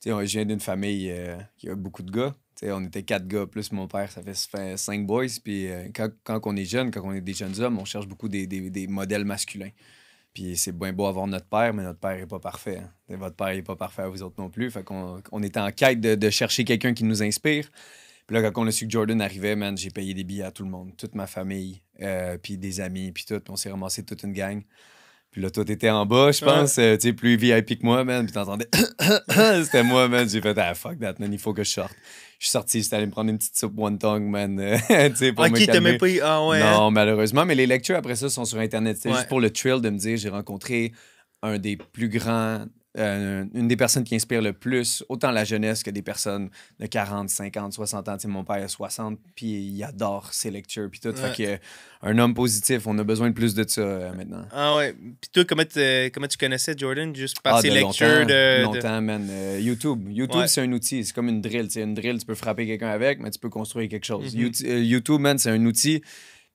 sais, je viens d'une famille euh, qui a beaucoup de gars. T'sais, on était quatre gars, plus mon père, ça fait, cinq boys. Puis euh, quand, on est jeune, quand on est des jeunes hommes, on cherche beaucoup des, modèles masculins. Puis c'est bien beau avoir notre père, mais notre père n'est pas parfait. Hein. Votre père n'est pas parfait à vous autres non plus. Fait qu'on on était en quête de, chercher quelqu'un qui nous inspire. Puis là, quand on a su que Jordan arrivait, man, j'ai payé des billets à tout le monde, toute ma famille, euh, puis des amis, puis tout. On s'est ramassé toute une gang. Puis là, toi, t'étais en bas, je pense, euh, tu sais, plus VIP que moi, man. Puis t'entendais, c'était moi, man. J'ai fait, ah, fuck that, man, il faut que je sorte. Je suis sorti, j'étais allé me prendre une petite soupe one tongue, man. tu sais, pour ah, me te calmer. Pas... Ah, ouais. Non, hein. malheureusement, mais les lectures après ça sont sur Internet. C'est juste pour le thrill de me dire, j'ai rencontré un des plus grands euh, une des personnes qui inspire le plus, autant la jeunesse que des personnes de 40, 50, 60 ans. mon père a 60, puis il adore ses lectures, puis tout. que, euh, un homme positif, on a besoin de plus de ça euh, maintenant. Ah ouais. Puis toi, comment, comment, tu connaissais Jordan juste par ah, ses lectures de. Longtemps, man. YouTube. YouTube, c'est un outil. C'est comme une drill. c'est Une drill, tu peux frapper quelqu'un avec, mais tu peux construire quelque chose. Mm-hmm. YouTube, man, c'est un outil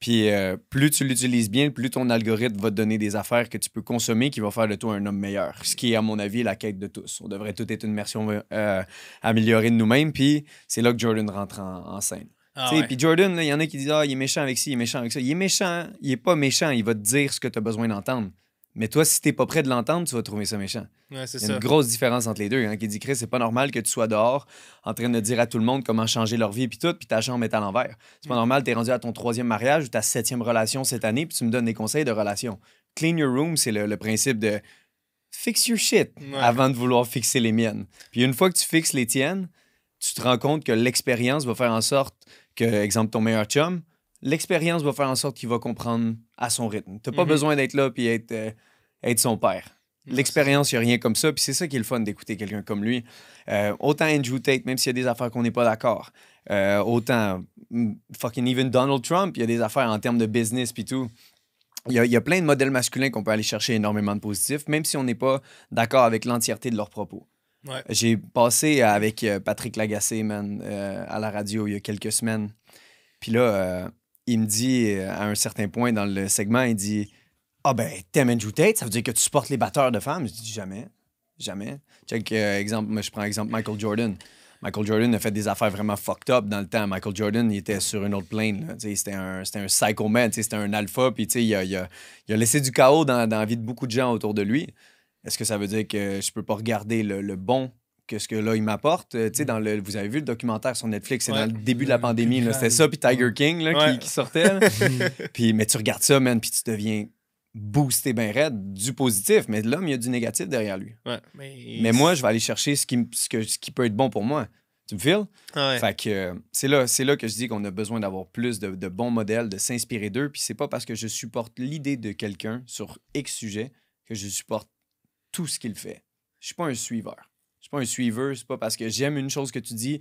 puis euh, plus tu l'utilises bien, plus ton algorithme va te donner des affaires que tu peux consommer qui vont faire de toi un homme meilleur. Ce qui est, à mon avis, la quête de tous. On devrait tout être une version euh, améliorée de nous-mêmes. Puis c'est là que Jordan rentre en, scène. Ah puis Jordan, il y en a qui disent Ah, il est méchant avec ci, il est méchant avec ça. Il est méchant, il est pas méchant, il va te dire ce que tu as besoin d'entendre. Mais toi, si t'es pas prêt de l'entendre, tu vas trouver ça méchant. c'est une grosse différence entre les deux. Hein, qui dit Chris, c'est pas normal que tu sois dehors en train de dire à tout le monde comment changer leur vie puis tout, puis ta chambre est à l'envers. C'est pas normal mm. normal, t'es rendu à ton troisième mariage ou ta septième relation cette année, puis tu me donnes des conseils de relation. Clean your room, c'est le, principe de fix your shit avant de vouloir fixer les miennes. Puis une fois que tu fixes les tiennes, tu te rends compte que l'expérience va faire en sorte que, exemple, ton meilleur chum, l'expérience va faire en sorte qu'il va comprendre à son rythme. T'as pas mhm. besoin d'être là puis être, euh, être son père. L'expérience, il n'y a rien comme ça. Puis c'est ça qui est le fun d'écouter quelqu'un comme lui. Euh, autant Andrew Tate, même s'il y a des affaires qu'on n'est pas d'accord. Euh, autant mm, fucking even Donald Trump, il y a des affaires en termes de business puis tout. Il y, a, plein de modèles masculins qu'on peut aller chercher énormément de positifs, même si on n'est pas d'accord avec l'entièreté de leurs propos. J'ai passé avec Patrick Lagacé, man, à la radio il y a quelques semaines. Puis là, il me dit euh, à un certain point dans le segment, il dit Ah ben, t'aimes Andrew Tate, ça veut dire que tu supportes les batteurs de femmes. Je dis jamais, jamais. Euh, exemple, je prends exemple Michael Jordan. Michael Jordan a fait des affaires vraiment fucked up dans le temps. Michael Jordan, il était sur une autre plane. C'était un, un psycho man, c'était un alpha. Puis il a, laissé du chaos dans, la vie de beaucoup de gens autour de lui. Est-ce que ça veut dire que je peux pas regarder le bon que ce que là, il m'apporte. Euh, mm. dans le, vous avez vu le documentaire sur Netflix, c'est dans le début de la pandémie. C'était ça, puis Tiger King qui, sortait. puis, mais tu regardes ça, man, puis tu deviens boosté bien raide du positif. Mais l'homme, il y a du négatif derrière lui. Mais... moi, je vais aller chercher ce qui, ce, qui peut être bon pour moi. Tu me files? Fait que euh, c'est là, que je dis qu'on a besoin d'avoir plus de, de bons modèles, de s'inspirer d'eux. Puis c'est pas parce que je supporte l'idée de quelqu'un sur X sujet que je supporte tout ce qu'il fait. Je suis pas un suiveur suis pas un suiveur, c'est pas parce que j'aime une chose que tu dis,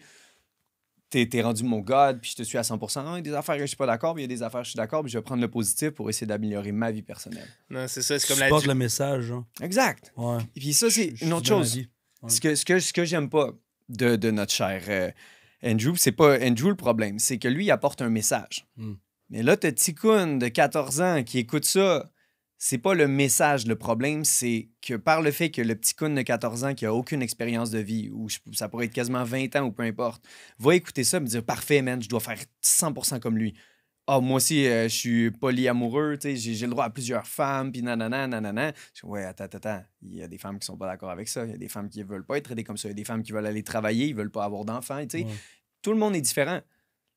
t'es es rendu mon god, puis je te suis à 100%. Il y a des affaires que je suis pas d'accord, mais il y a des affaires que je suis d'accord, puis je vais prendre le positif pour essayer d'améliorer ma vie personnelle. Non, c'est ça, c'est comme tu la. le message, hein. Exact. Ouais. Et puis ça, c'est une autre chose. Ce que, ce que, ce que j'aime pas de, de, notre cher euh, Andrew, c'est pas Andrew le problème, c'est que lui, il apporte un message. Hmm. Mais là, t'as Ticoun de 14 ans qui écoute ça, c'est pas le message le problème, c'est que par le fait que le petit coon de 14 ans qui a aucune expérience de vie, ou ça pourrait être quasiment 20 ans ou peu importe, va écouter ça me dire Parfait, man, je dois faire 100% comme lui. Ah, moi aussi, euh, je suis polyamoureux, j'ai le droit à plusieurs femmes, puis nanana, nanana. ouais, attends, attends, Il y a des femmes qui sont pas d'accord avec ça. Il y a des femmes qui veulent pas être aidées comme ça. Il y a des femmes qui veulent aller travailler, ils veulent pas avoir d'enfants, Tout le monde est différent.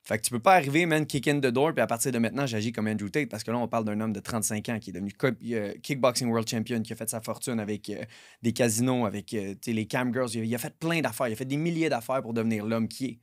Fait que tu peux pas arriver, man, kick in the door, puis à partir de maintenant, j'agis comme Andrew Tate, parce que là, on parle d'un homme de 35 ans qui est devenu euh, kickboxing world champion, qui a fait sa fortune avec euh, des casinos, avec euh, les cam girls. Il, a fait plein d'affaires, il a fait des milliers d'affaires pour devenir l'homme qui est.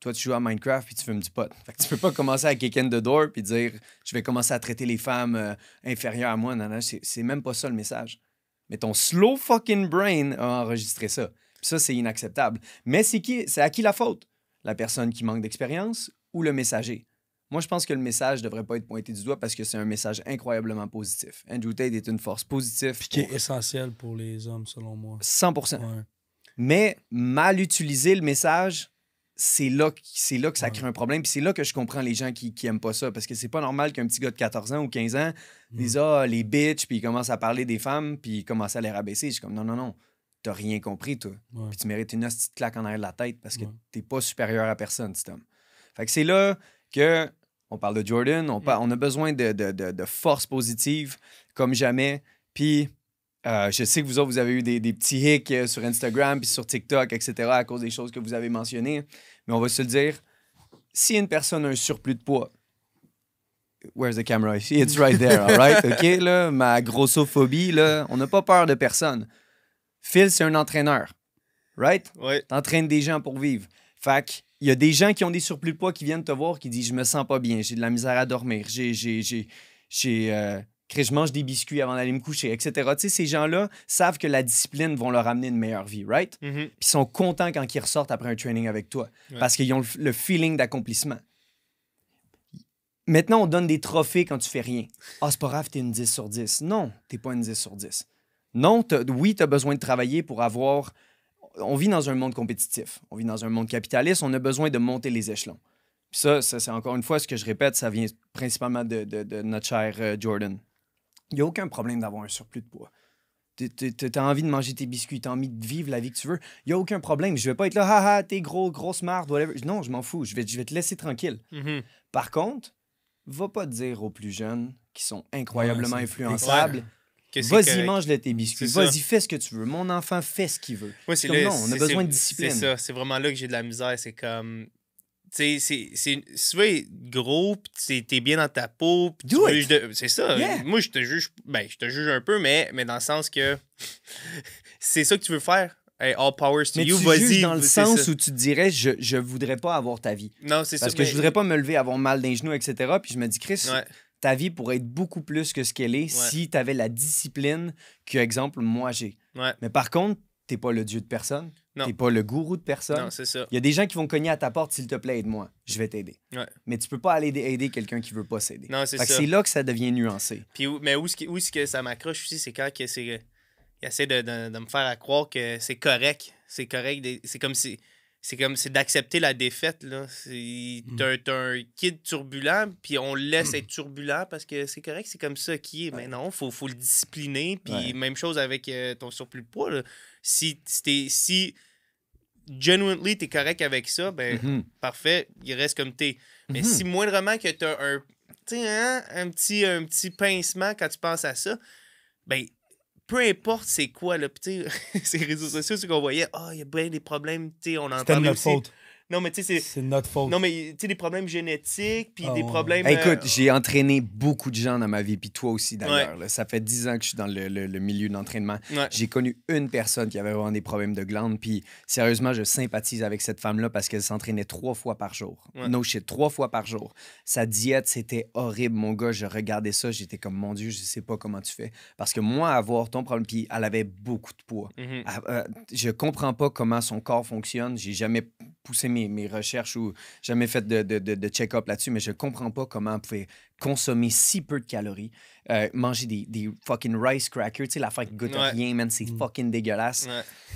Toi, tu joues à Minecraft puis tu fumes du pot. Fait que tu peux pas commencer à kick in the door puis dire je vais commencer à traiter les femmes inférieures à moi. Non, non, c'est même pas ça le message. Mais ton slow fucking brain a enregistré ça. ça, c'est inacceptable. Mais c'est qui? C'est à qui la faute? la personne qui manque d'expérience ou le messager. Moi, je pense que le message devrait pas être pointé du doigt parce que c'est un message incroyablement positif. Andrew Tate est une force positive. qui est essentielle pour les hommes, selon moi. 100 Mais mal utiliser le message, c'est là, c'est là que ça crée un problème. Puis c'est là que je comprends les gens qui, qui aiment pas ça. Parce que c'est pas normal qu'un petit gars de 14 ans ou 15 ans mm. dise Ah, les bitches, puis il commence à parler des femmes, puis il commence à les rabaisser. Je suis comme Non, non, non t'as rien compris, toi. Puis tu mérites une petite claque en arrière de la tête parce que tu t'es pas supérieur à personne, cet homme. que c'est là que on parle de Jordan, on, mm. on a besoin de, force positive comme jamais. Puis euh, je sais que vous autres, vous avez eu des, petits hicks euh, sur Instagram, puis sur TikTok, etc., à cause des choses que vous avez mentionnées. Mais on va se le dire, si une personne a un surplus de poids, Where's the camera? It's right there, all right? OK, là, ma grossophobie, là, on n'a pas peur de personne. Phil, c'est un entraîneur. Right? Oui. entraînes des gens pour vivre. Fait il y a des gens qui ont des surplus de poids qui viennent te voir qui disent Je me sens pas bien, j'ai de la misère à dormir, j'ai. j'ai, euh, je mange des biscuits avant d'aller me coucher, etc. Tu sais, ces gens-là savent que la discipline va leur amener une meilleure vie, right? Mm-hmm. Puis ils sont contents quand ils ressortent après un training avec toi parce qu'ils ont le, feeling d'accomplissement. Maintenant, on donne des trophées quand tu fais rien. Ah, c'est pas grave, t'es une 10 sur 10. Non, t'es pas une 10 sur 10. Non, oui, tu as besoin de travailler pour avoir... On vit dans un monde compétitif, on vit dans un monde capitaliste, on a besoin de monter les échelons. ça, ça c'est encore une fois ce que je répète, ça vient principalement de, de, notre cher euh, Jordan. Il n'y a aucun problème d'avoir un surplus de poids. as envie de manger tes biscuits, t'as envie de vivre la vie que tu veux. Il n'y a aucun problème. Je vais pas être là, haha, t'es gros, grosse marde, whatever. Non, je m'en fous. Je vais, je vais te laisser tranquille. Mm-hmm. Par contre, va pas dire aux plus jeunes qui sont incroyablement influençables Vas-y, mange tes biscuits. Vas-y, fais ce que tu veux. Mon enfant fait ce qu'il veut. c'est non, on a besoin de discipline. C'est ça. C'est vraiment là que j'ai de la misère. C'est comme. Tu sais, si tu gros, puis t'es bien dans ta peau, C'est ça. Moi, je te juge. Ben, je te juge un peu, mais, mais dans le sens que c'est ça que tu veux faire. all powers to you, vas-y. dans le sens où tu dirais, je, je voudrais pas avoir ta vie. Non, c'est ça. Parce que je voudrais pas me lever, avoir mal d'un genou, etc. Puis je me dis, Chris, ta vie pourrait être beaucoup plus que ce qu'elle est si tu avais la discipline que, exemple, moi j'ai. Mais par contre, t'es pas le dieu de personne. T'es pas le gourou de personne. Il y a des gens qui vont cogner à ta porte, s'il te plaît, aide-moi, je vais t'aider. Mais tu peux pas aller aider quelqu'un qui veut pas s'aider. c'est là que ça devient nuancé. Puis, mais où est-ce que, ça m'accroche aussi, c'est quand c'est, il essaie de, me faire croire que c'est correct. C'est correct. C'est comme si c'est comme c'est d'accepter la défaite là c'est mm. un, kid turbulent puis on le laisse mm. être turbulent parce que c'est correct c'est comme ça qui est mais non faut faut le discipliner puis même chose avec euh, ton surplus de poids si t'es si genuinely t'es correct avec ça ben mm-hmm. parfait il reste comme t'es mais mm-hmm. si moindrement que t'as un hein, un petit un petit pincement quand tu penses à ça ben peu importe c'est quoi, là, p'tit ces réseaux sociaux, c'est qu'on voyait, ah, il y a bien des problèmes, tu sais, on en C'était de faute. Non, mais tu sais, c'est. C'est notre faute. Non, mais tu sais, des problèmes génétiques, puis des ah problèmes. écoute, euh, j'ai entraîné beaucoup de gens dans ma vie, puis toi aussi d'ailleurs. Ça fait 10 ans que je suis dans le, milieu de l'entraînement. J'ai connu une personne qui avait vraiment des problèmes de glandes, puis sérieusement, je sympathise avec cette femme-là parce qu'elle s'entraînait trois fois par jour. Non No shit, trois fois par jour. Sa diète, c'était horrible, mon gars. Je regardais ça, j'étais comme, mon Dieu, je sais pas comment tu fais. Parce que moi, avoir ton problème, puis elle avait beaucoup de poids. Mm-hmm. Ah, euh, je comprends pas comment son corps fonctionne. J'ai jamais poussé mes, recherches ou jamais fait de, check-up là-dessus, mais je comprends pas comment on pouvait consommer si peu de calories, euh, manger des, fucking rice crackers, tu sais, l'affaire qui goûte rien, c'est mm. fucking dégueulasse.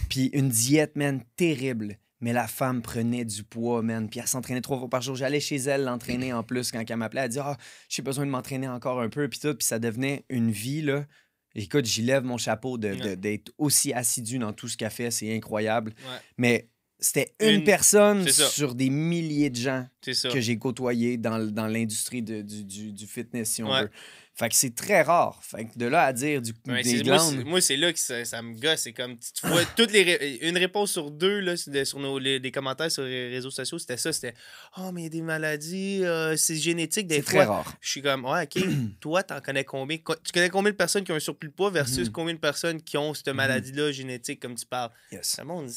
Puis une diète, man, terrible. Mais la femme prenait du poids, man. Puis elle s'entraînait trois fois par jour. J'allais chez elle l'entraîner en plus quand elle m'appelait. Elle dit Ah, j'ai besoin de m'entraîner encore un peu. Puis Puis ça devenait une vie, là. Écoute, j'y lève mon chapeau d'être aussi assidu dans tout ce qu'elle fait. C'est incroyable. Mais c'était une, personne sur des milliers de gens que j'ai côtoyé dans, dans l'industrie du, du, du, fitness, si on veut. Fait que c'est très rare. Fait que de là à dire du ouais, des glandes... Moi, c'est là que ça, me gosse. C'est comme, toutes les une réponse sur deux là, sur nos les, commentaires sur les réseaux sociaux, c'était ça. C'était « Oh, mais il y a des maladies, euh, c'est génétique des fois. » très rare. Je suis comme « Ouais, OK, toi, t'en connais combien? Tu connais combien de personnes qui ont un surplus de poids versus mhm. combien de personnes qui ont cette mhm. maladie-là génétique, comme tu parles? Yes. Le monde,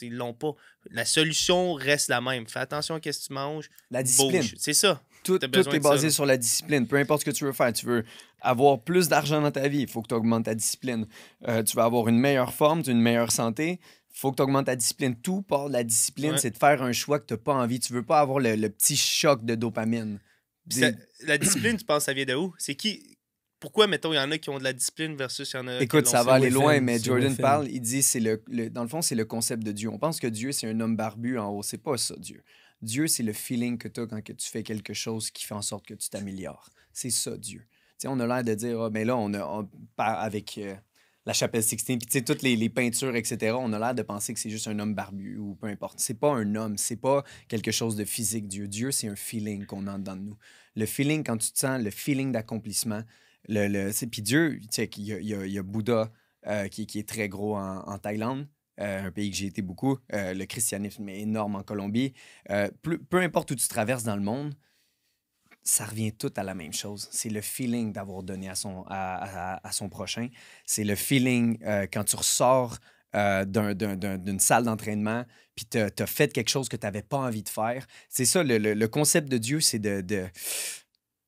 ils l'ont pas. La solution reste la même. Fais attention à ce que tu manges. La discipline. C'est ça. Tout, est basé sur la discipline. Peu importe ce que tu veux faire, tu veux avoir plus d'argent dans ta vie, il faut que tu augmentes ta discipline. Euh, tu veux avoir une meilleure forme, une meilleure santé, il faut que tu augmentes ta discipline. Tout part de la discipline, c'est de faire un choix que tu n'as pas envie. Tu veux pas avoir le, petit choc de dopamine. la discipline, tu penses, ça vient de où? C'est qui? Pourquoi, mettons, il y en a qui ont de la discipline versus il y en a Écoute, ça va aller loin, mais Jordan parle, il dit, c'est le, dans le fond, c'est le concept de Dieu. On pense que Dieu, c'est un homme barbu en haut. C'est pas ça, Dieu. Dieu, c'est le feeling que tu as quand que tu fais quelque chose qui fait en sorte que tu t'améliores. C'est ça, Dieu. on a l'air de dire, mais ah, ben là, on avec euh, la chapelle Sixtine, puis toutes les, peintures, etc., on a l'air de penser que c'est juste un homme barbu ou peu importe. C'est pas un homme, c'est pas quelque chose de physique, Dieu. Dieu, c'est un feeling qu'on a dans nous. Le feeling quand tu te sens, le feeling d'accomplissement. Le, puis Dieu, il y, a Bouddha euh, qui, est très gros en Thaïlande. Euh, un pays que j'ai été beaucoup, euh, le christianisme est énorme en Colombie. Euh, peu, importe où tu traverses dans le monde, ça revient tout à la même chose. C'est le feeling d'avoir donné à son, à, son prochain. C'est le feeling quand tu ressors d'une salle d'entraînement, puis tu as, fait quelque chose que tu n'avais pas envie de faire. C'est ça, le, concept de Dieu, c'est de...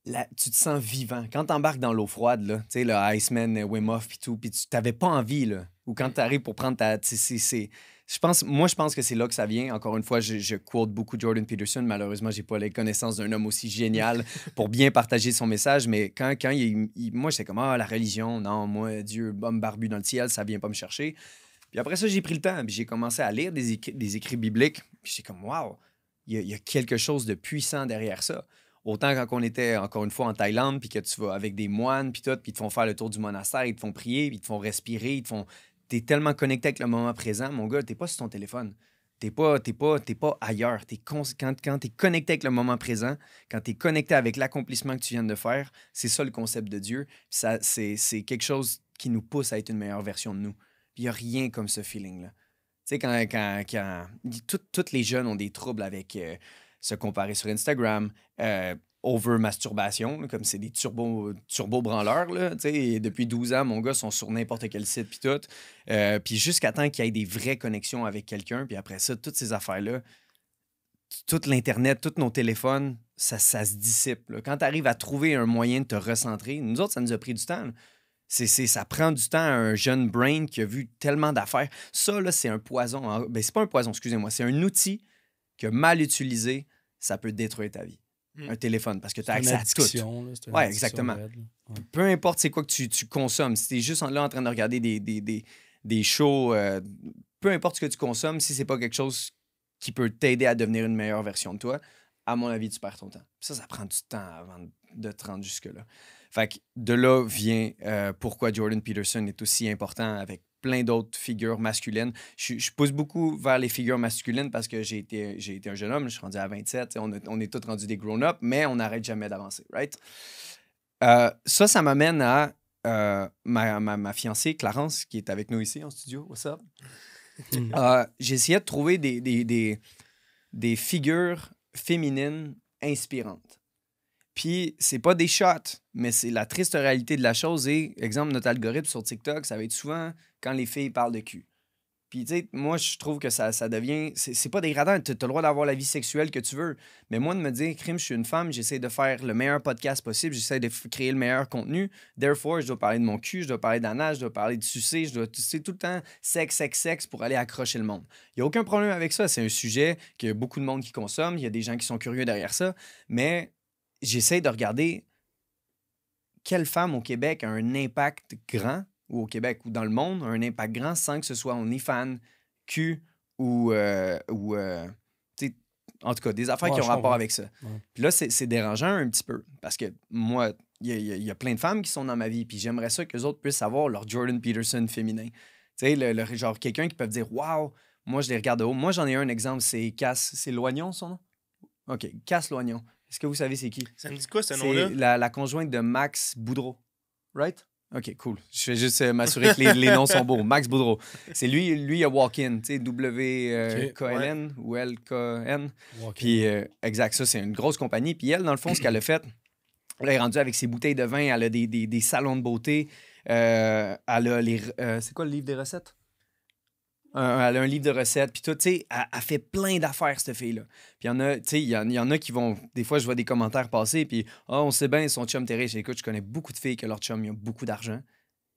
là, tu te sens vivant. Quand tu embarques dans l'eau froide, là, tu sais, le Iceman, Wim Hof, puis tout, puis tu n'avais pas envie, là, ou quand tu arrives pour prendre ta. je pense, moi, je pense que c'est là que ça vient. Encore une fois, je, je quote beaucoup Jordan Peterson. Malheureusement, j'ai pas les connaissances d'un homme aussi génial pour bien partager son message. Mais quand, quand il, moi, j'étais comme, ah, la religion, non, moi, Dieu, homme barbu dans le ciel, ça vient pas me chercher. Puis après ça, j'ai pris le temps, puis j'ai commencé à lire des, écrits, des écrits bibliques. Puis j'étais comme, waouh, il y, y, a quelque chose de puissant derrière ça. Autant quand on était, encore une fois, en Thaïlande, puis que tu vas avec des moines, puis tout, puis ils te font faire le tour du monastère, ils te font prier, ils te font respirer, ils te font t'es tellement connecté avec le moment présent, mon gars, t'es pas sur ton téléphone. T'es pas, pas, pas ailleurs. Es quand, t'es connecté avec le moment présent, quand t'es connecté avec l'accomplissement que tu viens de faire, c'est ça le concept de Dieu. c'est, quelque chose qui nous pousse à être une meilleure version de nous. Il n'y a rien comme ce feeling-là. Tu sais, quand, quand, toutes les jeunes ont des troubles avec euh, se comparer sur Instagram, euh, over-masturbation, comme c'est des turbo, turbo branleurs. depuis 12 ans, mon gars sont sur n'importe quel site, puis tout. Euh, puis jusqu'à temps qu'il y ait des vraies connexions avec quelqu'un, puis après ça, toutes ces affaires-là, tout l'Internet, tous nos téléphones, ça, se dissipe. Quand tu arrives à trouver un moyen de te recentrer, nous autres, ça nous a pris du temps. ça prend du temps à un jeune brain qui a vu tellement d'affaires. Ça, là, c'est un poison. Ben, c'est pas un poison, excusez-moi. C'est un outil que mal utilisé, ça peut détruire ta vie. Mm. un téléphone parce que tu as accès à tout. Oui, exactement. Peu importe c'est quoi que tu, consommes, si tu es juste là en train de regarder des, des, shows, euh, peu importe ce que tu consommes, si c'est pas quelque chose qui peut t'aider à devenir une meilleure version de toi, à mon avis, tu perds ton temps. Ça, ça prend du temps avant de te rendre jusque-là. Fait de là vient euh, pourquoi Jordan Peterson est aussi important avec plein d'autres figures masculines. Je, pousse beaucoup vers les figures masculines parce que j'ai été, j'ai été un jeune homme, je suis rendu à 27, on, on est tous rendus des grown-up, mais on n'arrête jamais d'avancer, right? Euh, ça, ça m'amène à euh, ma, ma, fiancée, Clarence, qui est avec nous ici en studio, what's up? Euh, J'essayais de trouver des, des, des figures féminines inspirantes. Puis c'est pas des shots, mais c'est la triste réalité de la chose. Et exemple, notre algorithme sur TikTok, ça va être souvent quand les filles parlent de cul. Puis, tu sais, moi, je trouve que ça, ça devient. C'est pas dégradant. Tu as le droit d'avoir la vie sexuelle que tu veux. Mais moi, de me dire, crime, je suis une femme, j'essaie de faire le meilleur podcast possible, j'essaie de créer le meilleur contenu. Therefore, je dois parler de mon cul, je dois parler d'anage, je dois parler de sucer, je dois, C'est tout le temps sexe, sexe, sexe pour aller accrocher le monde. Il n'y a aucun problème avec ça. C'est un sujet qu'il y a beaucoup de monde qui consomme, il y a des gens qui sont curieux derrière ça. Mais j'essaie de regarder quelle femme au Québec a un impact grand, ou au Québec ou dans le monde, un impact grand sans que ce soit iFan, Q ou. Euh, ou euh, en tout cas, des affaires qui ont rapport avec ça. là, c'est dérangeant un petit peu, parce que moi, il y, a plein de femmes qui sont dans ma vie, puis j'aimerais ça que les autres puissent savoir leur Jordan Peterson féminin. Tu sais, genre quelqu'un qui peut dire Waouh, moi, je les regarde de haut. Moi, j'en ai un exemple, c'est Cass. C'est Loignon, son nom OK, Casse Loignon. Est-ce que vous savez c'est qui? Ça me dit quoi ce nom-là? C'est la, conjointe de Max Boudreau. Right? OK, cool. Je vais juste euh, m'assurer que les, noms sont beaux. Max Boudreau. C'est lui, lui, il a Walk-In, tu sais, W-K-L-N ou L-K-N. Puis, euh, exact, ça, c'est une grosse compagnie. Puis elle, dans le fond, ce qu'elle a fait, elle est rendue avec ses bouteilles de vin, elle a des, des salons de beauté, euh, elle a les... c'est quoi le livre des recettes? elle a un livre de recettes, puis tout, tu sais, elle, fait plein d'affaires, cette fille-là. Puis il y en a, tu sais, il y, en a qui vont, des fois, je vois des commentaires passer, puis « oh, on sait bien, son chum t'es riche. » Écoute, je connais beaucoup de filles que leur chum, ils ont beaucoup d'argent,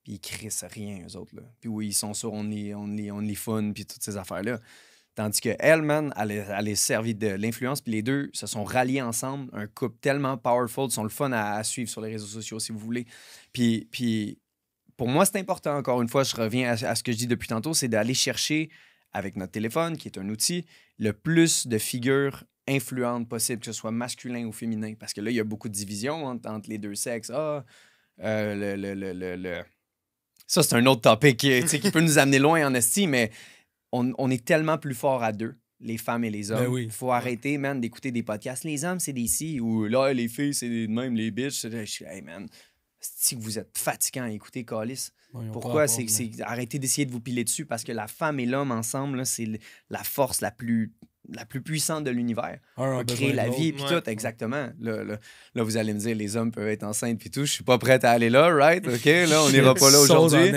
puis ils crissent rien, eux autres, là. Puis oui, ils sont sur on les only Fun, puis toutes ces affaires-là. Tandis que man, elle, est servie de l'influence, puis les deux se sont ralliés ensemble, un couple tellement powerful, ils sont le fun à, suivre sur les réseaux sociaux, si vous voulez. Puis, puis pour moi, c'est important, encore une fois, je reviens à, ce que je dis depuis tantôt, c'est d'aller chercher avec notre téléphone, qui est un outil, le plus de figures influentes possibles, que ce soit masculin ou féminin. Parce que là, il y a beaucoup de divisions entre, les deux sexes. Ah, euh, le, le, le, le, Ça, c'est un autre topic qui, euh, qui peut nous amener loin en estime mais on, est tellement plus fort à deux, les femmes et les ben hommes. Il faut arrêter, man, d'écouter des podcasts. Les hommes, c'est des si, ou là, les filles, c'est même, les bitches. Je suis, hey, man, si vous êtes fatigant à écouter Calis. Pourquoi? C'est, c'est arrêtez d'essayer de vous piler dessus parce que la femme et l'homme ensemble, c'est la force la plus la plus puissante de l'univers. créer la vie, puis tout, exactement. Là, vous allez me dire, les hommes peuvent être enceintes, puis tout. Je suis pas prête à aller là, right? OK, là, on n'ira pas là aujourd'hui.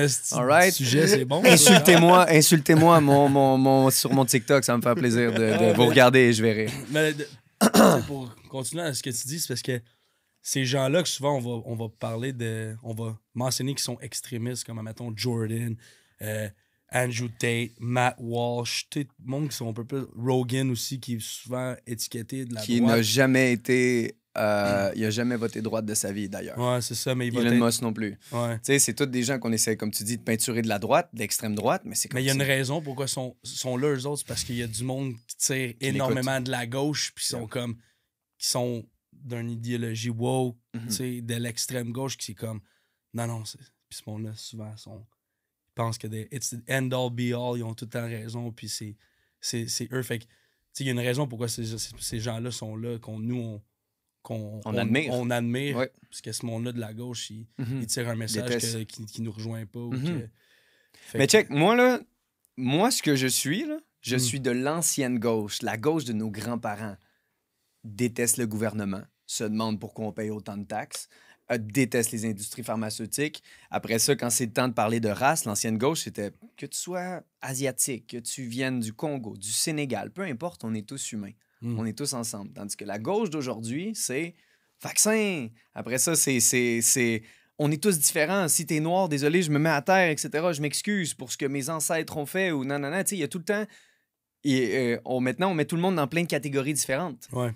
sujet, c'est bon. Insultez-moi, insultez-moi mon, mon, mon, sur mon TikTok, ça me fait plaisir de, vous regarder et je verrai. Mais pour continuer à ce que tu dis, c'est parce que ces gens-là que souvent on va, on va parler de. On va mentionner qu'ils sont extrémistes, comme, mettons, Jordan, euh, Andrew Tate, Matt Walsh, tout le monde qui sont un peu plus. Rogan aussi, qui est souvent étiqueté de la Qui n'a jamais été. Euh, il n'a jamais voté droite de sa vie, d'ailleurs. Ouais, c'est ça, mais il Elon Musk non plus. Tu sais, c'est tous des gens qu'on essaie, comme tu dis, de peinturer de la droite, de l'extrême droite, mais c'est comme Mais il y a une raison pourquoi sont, sont là, eux autres, parce qu'il y a du monde qui tire énormément de la gauche, puis ils sont comme. qui sont d'une idéologie wow mhm. » de l'extrême gauche qui c'est comme non, non, puis ce monde-là, souvent, ils pensent que des, it's the end all be all, ils ont tout le temps raison, puis c'est, c'est, eux. Fait il y a une raison pourquoi ces, gens-là sont là, qu'on nous, on, admire. Parce que ce monde-là de la gauche, il, mhm. tire un message qui, qui, nous rejoint pas. Mhm. Mais check, moi, là, moi, ce que je suis, là, je hmm. suis de l'ancienne gauche, la gauche de nos grands-parents. Déteste le gouvernement, se demandent pourquoi on paye autant de taxes, euh, déteste détestent les industries pharmaceutiques. Après ça, quand c'est le temps de parler de race, l'ancienne gauche, c'était que tu sois asiatique, que tu viennes du Congo, du Sénégal, peu importe, on est tous humains. Mmh. On est tous ensemble. Tandis que la gauche d'aujourd'hui, c'est vaccin. Après ça, c'est, c'est, on est tous différents. Si t'es noir, désolé, je me mets à terre, etc. Je m'excuse pour ce que mes ancêtres ont fait ou non, non, non. Tu sais, il y a tout le temps. Et, euh, maintenant, on met tout le monde dans plein de catégories différentes. Ouais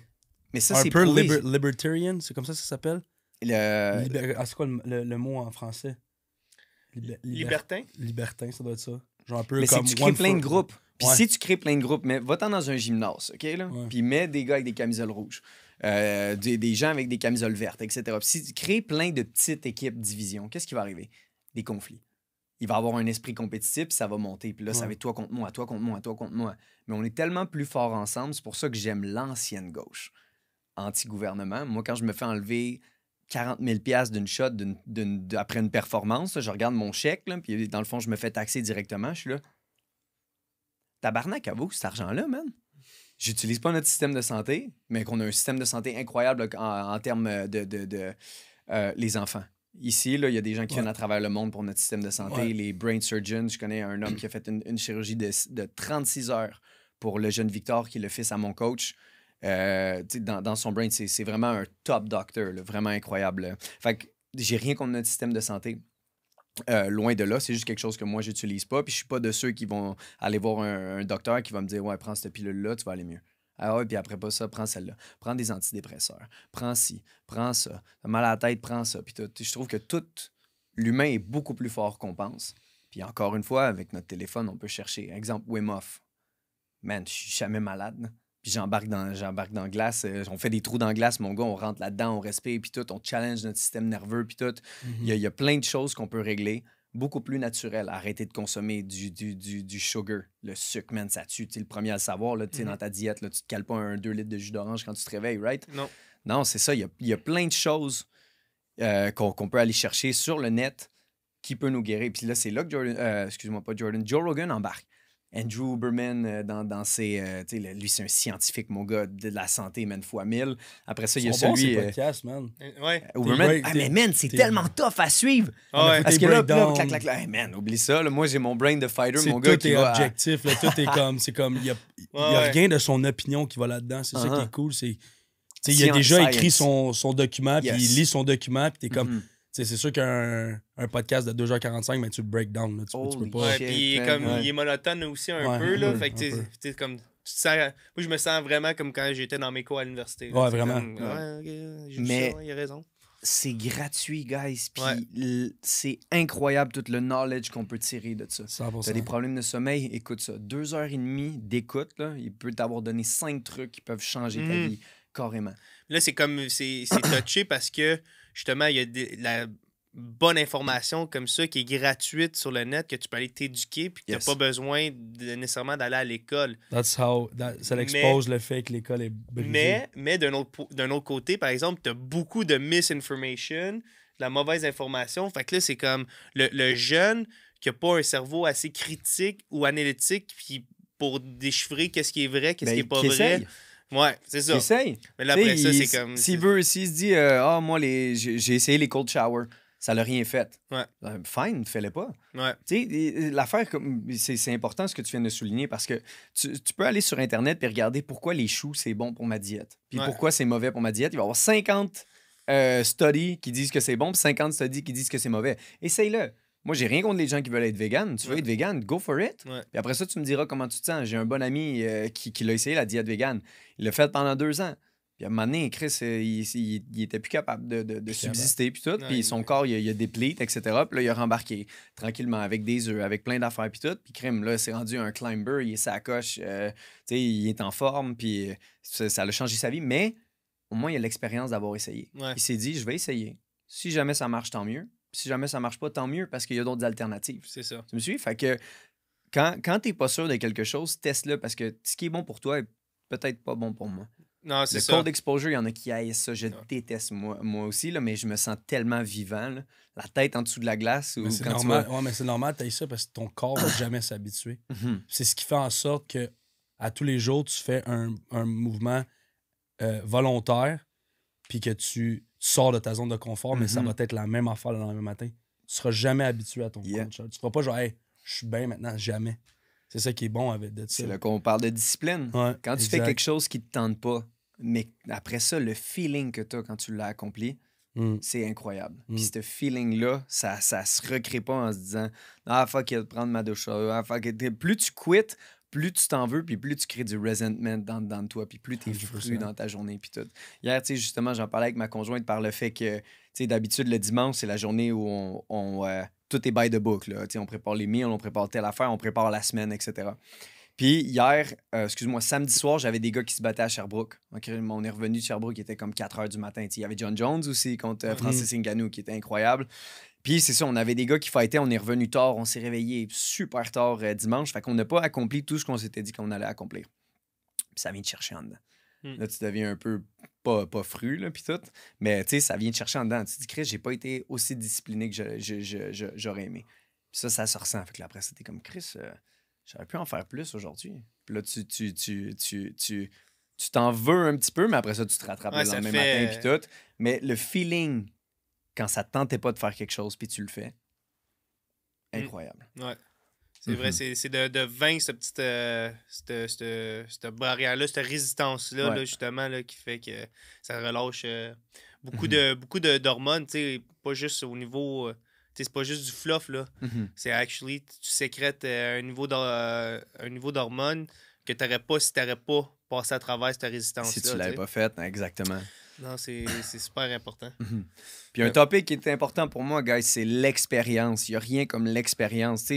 ça, Un peu libertarian, c'est comme ça que ça s'appelle le... Euh, ah, c'est quoi le, mot en français Libertin Libertin, ça doit être ça. un peu mais si tu crées plein de groupes. Puis si tu crées plein de groupes, mais va-t'en dans un gymnase, OK? Puis mets des gars avec des camisoles rouges. Euh, des, gens avec des camisoles vertes, etc. Puis si tu crées plein de petites équipes, divisions, qu'est-ce qui va arriver? Des conflits. Il va avoir un esprit compétitif, ça va monter. Puis là, ça va être toi contre moi, toi contre moi, toi contre moi. Mais on est tellement plus forts ensemble, c'est pour ça que j'aime l'ancienne gauche anti-gouvernement. Moi, quand je me fais enlever 40 000 d'une shot après une performance, je regarde mon chèque, là, puis dans le fond, je me fais taxer directement. Je suis là. Tabarnak à vous, cet argent-là, man. J'utilise pas notre système de santé, mais qu'on a un système de santé incroyable euh, en, termes euh, de, euh, les enfants. Ici, il y a des gens qui viennent à travers le monde pour notre système de santé. Les brain surgeons, je connais un homme qui a fait une, chirurgie de, de 36 heures pour le jeune Victor, qui est le fils à mon coach. Euh, dans, son brain, c'est vraiment un top docteur, vraiment incroyable. Fait que j'ai rien contre notre système de santé. Euh, loin de là, c'est juste quelque chose que moi, j'utilise pas. Puis je suis pas de ceux qui vont aller voir un, docteur qui va me dire Ouais, prends cette pilule-là, tu vas aller mieux. Ah ouais, puis après pas ça, prends celle-là. Prends des antidépresseurs. Prends ci, prends ça. T'as mal à la tête, prends ça. Puis je trouve que tout l'humain est beaucoup plus fort qu'on pense. Puis encore une fois, avec notre téléphone, on peut chercher. Exemple, Wim Hof. Man, je suis jamais malade. Puis j'embarque dans, j'embarque dans glace. Euh, on fait des trous dans glace, mon gars, on rentre là-dedans, on respire, puis tout, on challenge notre système nerveux, puis tout. Il y, a mm-hmm. plein de choses qu'on peut régler. Beaucoup plus naturel. Arrêter de consommer du, du, sugar. Le sucre, man, ça tue. Tu es le premier à le savoir. Là, tu Dans mm-hmm. ta diète, là, tu te cales pas un 2 litres de jus d'orange quand tu te réveilles, right? Non. Non, c'est ça. Il y a, plein de choses euh, qu'on peut aller chercher sur le net qui peut nous guérir. Puis là, c'est là que Jordan, euh, excuse-moi pas Jordan, Joe Rogan embarque. Andrew Uberman, euh, dans, dans ses. Euh, lui, c'est un scientifique, mon gars, de la santé, man, fois mille. Après ça, il y a celui. Bons, euh, man. Euh, ouais. ah, mais man, c'est tellement tough à suivre. Ah, ouais. Parce que là, clac, clac, clac. man, oublie ça. moi, j'ai mon brain de fighter, mon gars. Tout qui est va... objectif. tout est comme. C'est comme. Il n'y a, a, rien de son opinion qui va là-dedans. C'est ça qui uh-huh. est cool. Il a déjà écrit son, son document, puis il lit son document, puis t'es comme. Mm-hmm c'est sûr qu'un un podcast de 2h45, mais tu break down. tu, peux pas. puis il est monotone aussi un peu. fait que moi, je me sens vraiment comme quand j'étais dans mes cours à l'université. Ouais, vraiment. mais il a raison. C'est gratuit, guys. Puis c'est incroyable tout le knowledge qu'on peut tirer de ça. T'as des problèmes de sommeil, écoute ça. Deux heures et demie d'écoute, il peut t'avoir donné cinq trucs qui peuvent changer ta mm. vie carrément. Là, c'est comme. C'est touché parce que justement, il y a de la bonne information comme ça qui est gratuite sur le net, que tu peux aller t'éduquer, puis que tu n'as pas besoin nécessairement d'aller à l'école. That's how, ça expose le fait que l'école est brisée. Mais, mais d'un autre, d'un autre côté, par exemple, tu as beaucoup de misinformation, de la mauvaise information. Fait que là, c'est comme le, jeune qui n'a pas un cerveau assez critique ou analytique, puis pour déchiffrer qu'est-ce qui est vrai, qu'est-ce ben, qui n'est pas vrai. Ouais, c'est ça. Essaye. Mais après ça, c'est comme. S'il veut, s'il se dit, euh, ah, oh, moi, les... j'ai essayé les cold showers, ça l'a rien fait. Ouais. Ben, fine, fais-le pas. Ouais. Tu sais, l'affaire, c'est important ce que tu viens de souligner parce que tu, tu peux aller sur Internet et regarder pourquoi les choux, c'est bon pour ma diète. Puis pourquoi c'est mauvais pour ma diète. Il va y avoir 50 euh, studies qui disent que c'est bon, puis 50 studies qui disent que c'est mauvais. Essaye-le. Moi, j'ai rien contre les gens qui veulent être vegan. Tu veux être vegan, go for it. Puis après ça, tu me diras comment tu te sens. J'ai un bon ami euh, qui, l'a essayé, la diète vegan. Il l'a fait pendant deux ans. Puis à un moment donné, Chris, euh, il, il, était plus capable de, subsister, puis tout. puis son corps, il, il a plaies etc. Puis là, il a rembarqué tranquillement avec des œufs, avec plein d'affaires, puis tout. Puis crime, là, c'est rendu un climber, il est euh, tu sais, il est en forme, puis ça, a changé sa vie. Mais au moins, il a l'expérience d'avoir essayé. Il s'est dit, je vais essayer. Si jamais ça marche, tant mieux si jamais ça marche pas, tant mieux parce qu'il y a d'autres alternatives. C'est ça. Tu me suis? Fait que quand, quand tu n'es pas sûr de quelque chose, teste-le parce que ce qui est bon pour toi est peut-être pas bon pour moi. Non, c'est ça. Le cold exposure, il y en a qui aillent ça. Je déteste moi, moi aussi, là, mais je me sens tellement vivant. La tête en dessous de la glace. Ou c'est normal. Tu ouais, mais c'est normal tu ça parce que ton corps va jamais s'habituer. Mhm. C'est ce qui fait en sorte que à tous les jours, tu fais un, un mouvement euh, volontaire puis que tu, sors de ta zone de confort, mais ça mhm. va être la même affaire le lendemain matin. Tu seras jamais habitué à ton yeah. coach. Hein. Tu seras pas genre, hey, je suis bien maintenant, jamais. C'est ça qui est bon avec de ça. C'est là qu'on parle de discipline. quand tu fais quelque chose qui te tente pas, mais après ça, le feeling que tu as quand tu l'as accompli, mm. c'est incroyable. Puis mm. ce feeling-là, ça, ça se recrée pas en se disant Ah, fuck, il prendre ma douche. Ah, fuck, plus tu quittes, plus tu t'en veux, puis plus tu crées du resentment dans, dans toi, puis plus tu es dans ta journée, puis Hier, tu justement, j'en parlais avec ma conjointe par le fait que, tu sais, d'habitude, le dimanche, c'est la journée où on, euh, tout est by the book, là. Tu sais, on prépare les meals, on prépare telle affaire, on prépare la semaine, etc. Puis hier, euh, excuse-moi, samedi soir, j'avais des gars qui se battaient à Sherbrooke. on est revenu de Sherbrooke, il était comme 4 heures du matin. Il y avait John Jones aussi contre euh, mhm. Francis Ngannou, qui était incroyable. Puis c'est ça, on avait des gars qui fightaient, on est revenu tard, on s'est réveillé super tard euh, dimanche. Fait qu'on n'a pas accompli tout ce qu'on s'était dit qu'on allait accomplir. Puis ça vient de chercher en dedans. Hmm. Là, tu deviens un peu pas, pas fru, là, puis tout. Mais tu sais, ça vient de chercher en dedans. Tu te dis, Chris, j'ai pas été aussi discipliné que j'aurais aimé. Puis ça, ça se ressent. Fait que là, après, c'était comme Chris j'aurais pu en faire plus aujourd'hui. Puis là, tu, t'en veux un petit peu, mais après ça, tu te rattrapes le lendemain matin puis euh, tout. Mais le feeling, quand ça te tentait pas de faire quelque chose puis tu le fais, mm. incroyable. Ouais. C'est vrai, mm-hmm. c'est de, de vaincre euh, cette petite cette, barrière-là, cette résistance-là, justement, là, qui fait que ça relâche euh, mm-hmm. beaucoup, de, beaucoup d'hormones, pas juste au niveau c'est pas juste du fluff, là. Mhm. C'est actually, tu sécrètes euh, un niveau euh, d'hormones que tu n'aurais pas si tu n'aurais pas passé à travers cette résistance-là. Si tu l'avais pas faite, exactement. Non, c'est super important. Mhm. Puis un euh. topic qui est important pour moi, guys, c'est l'expérience. Il n'y a rien comme l'expérience.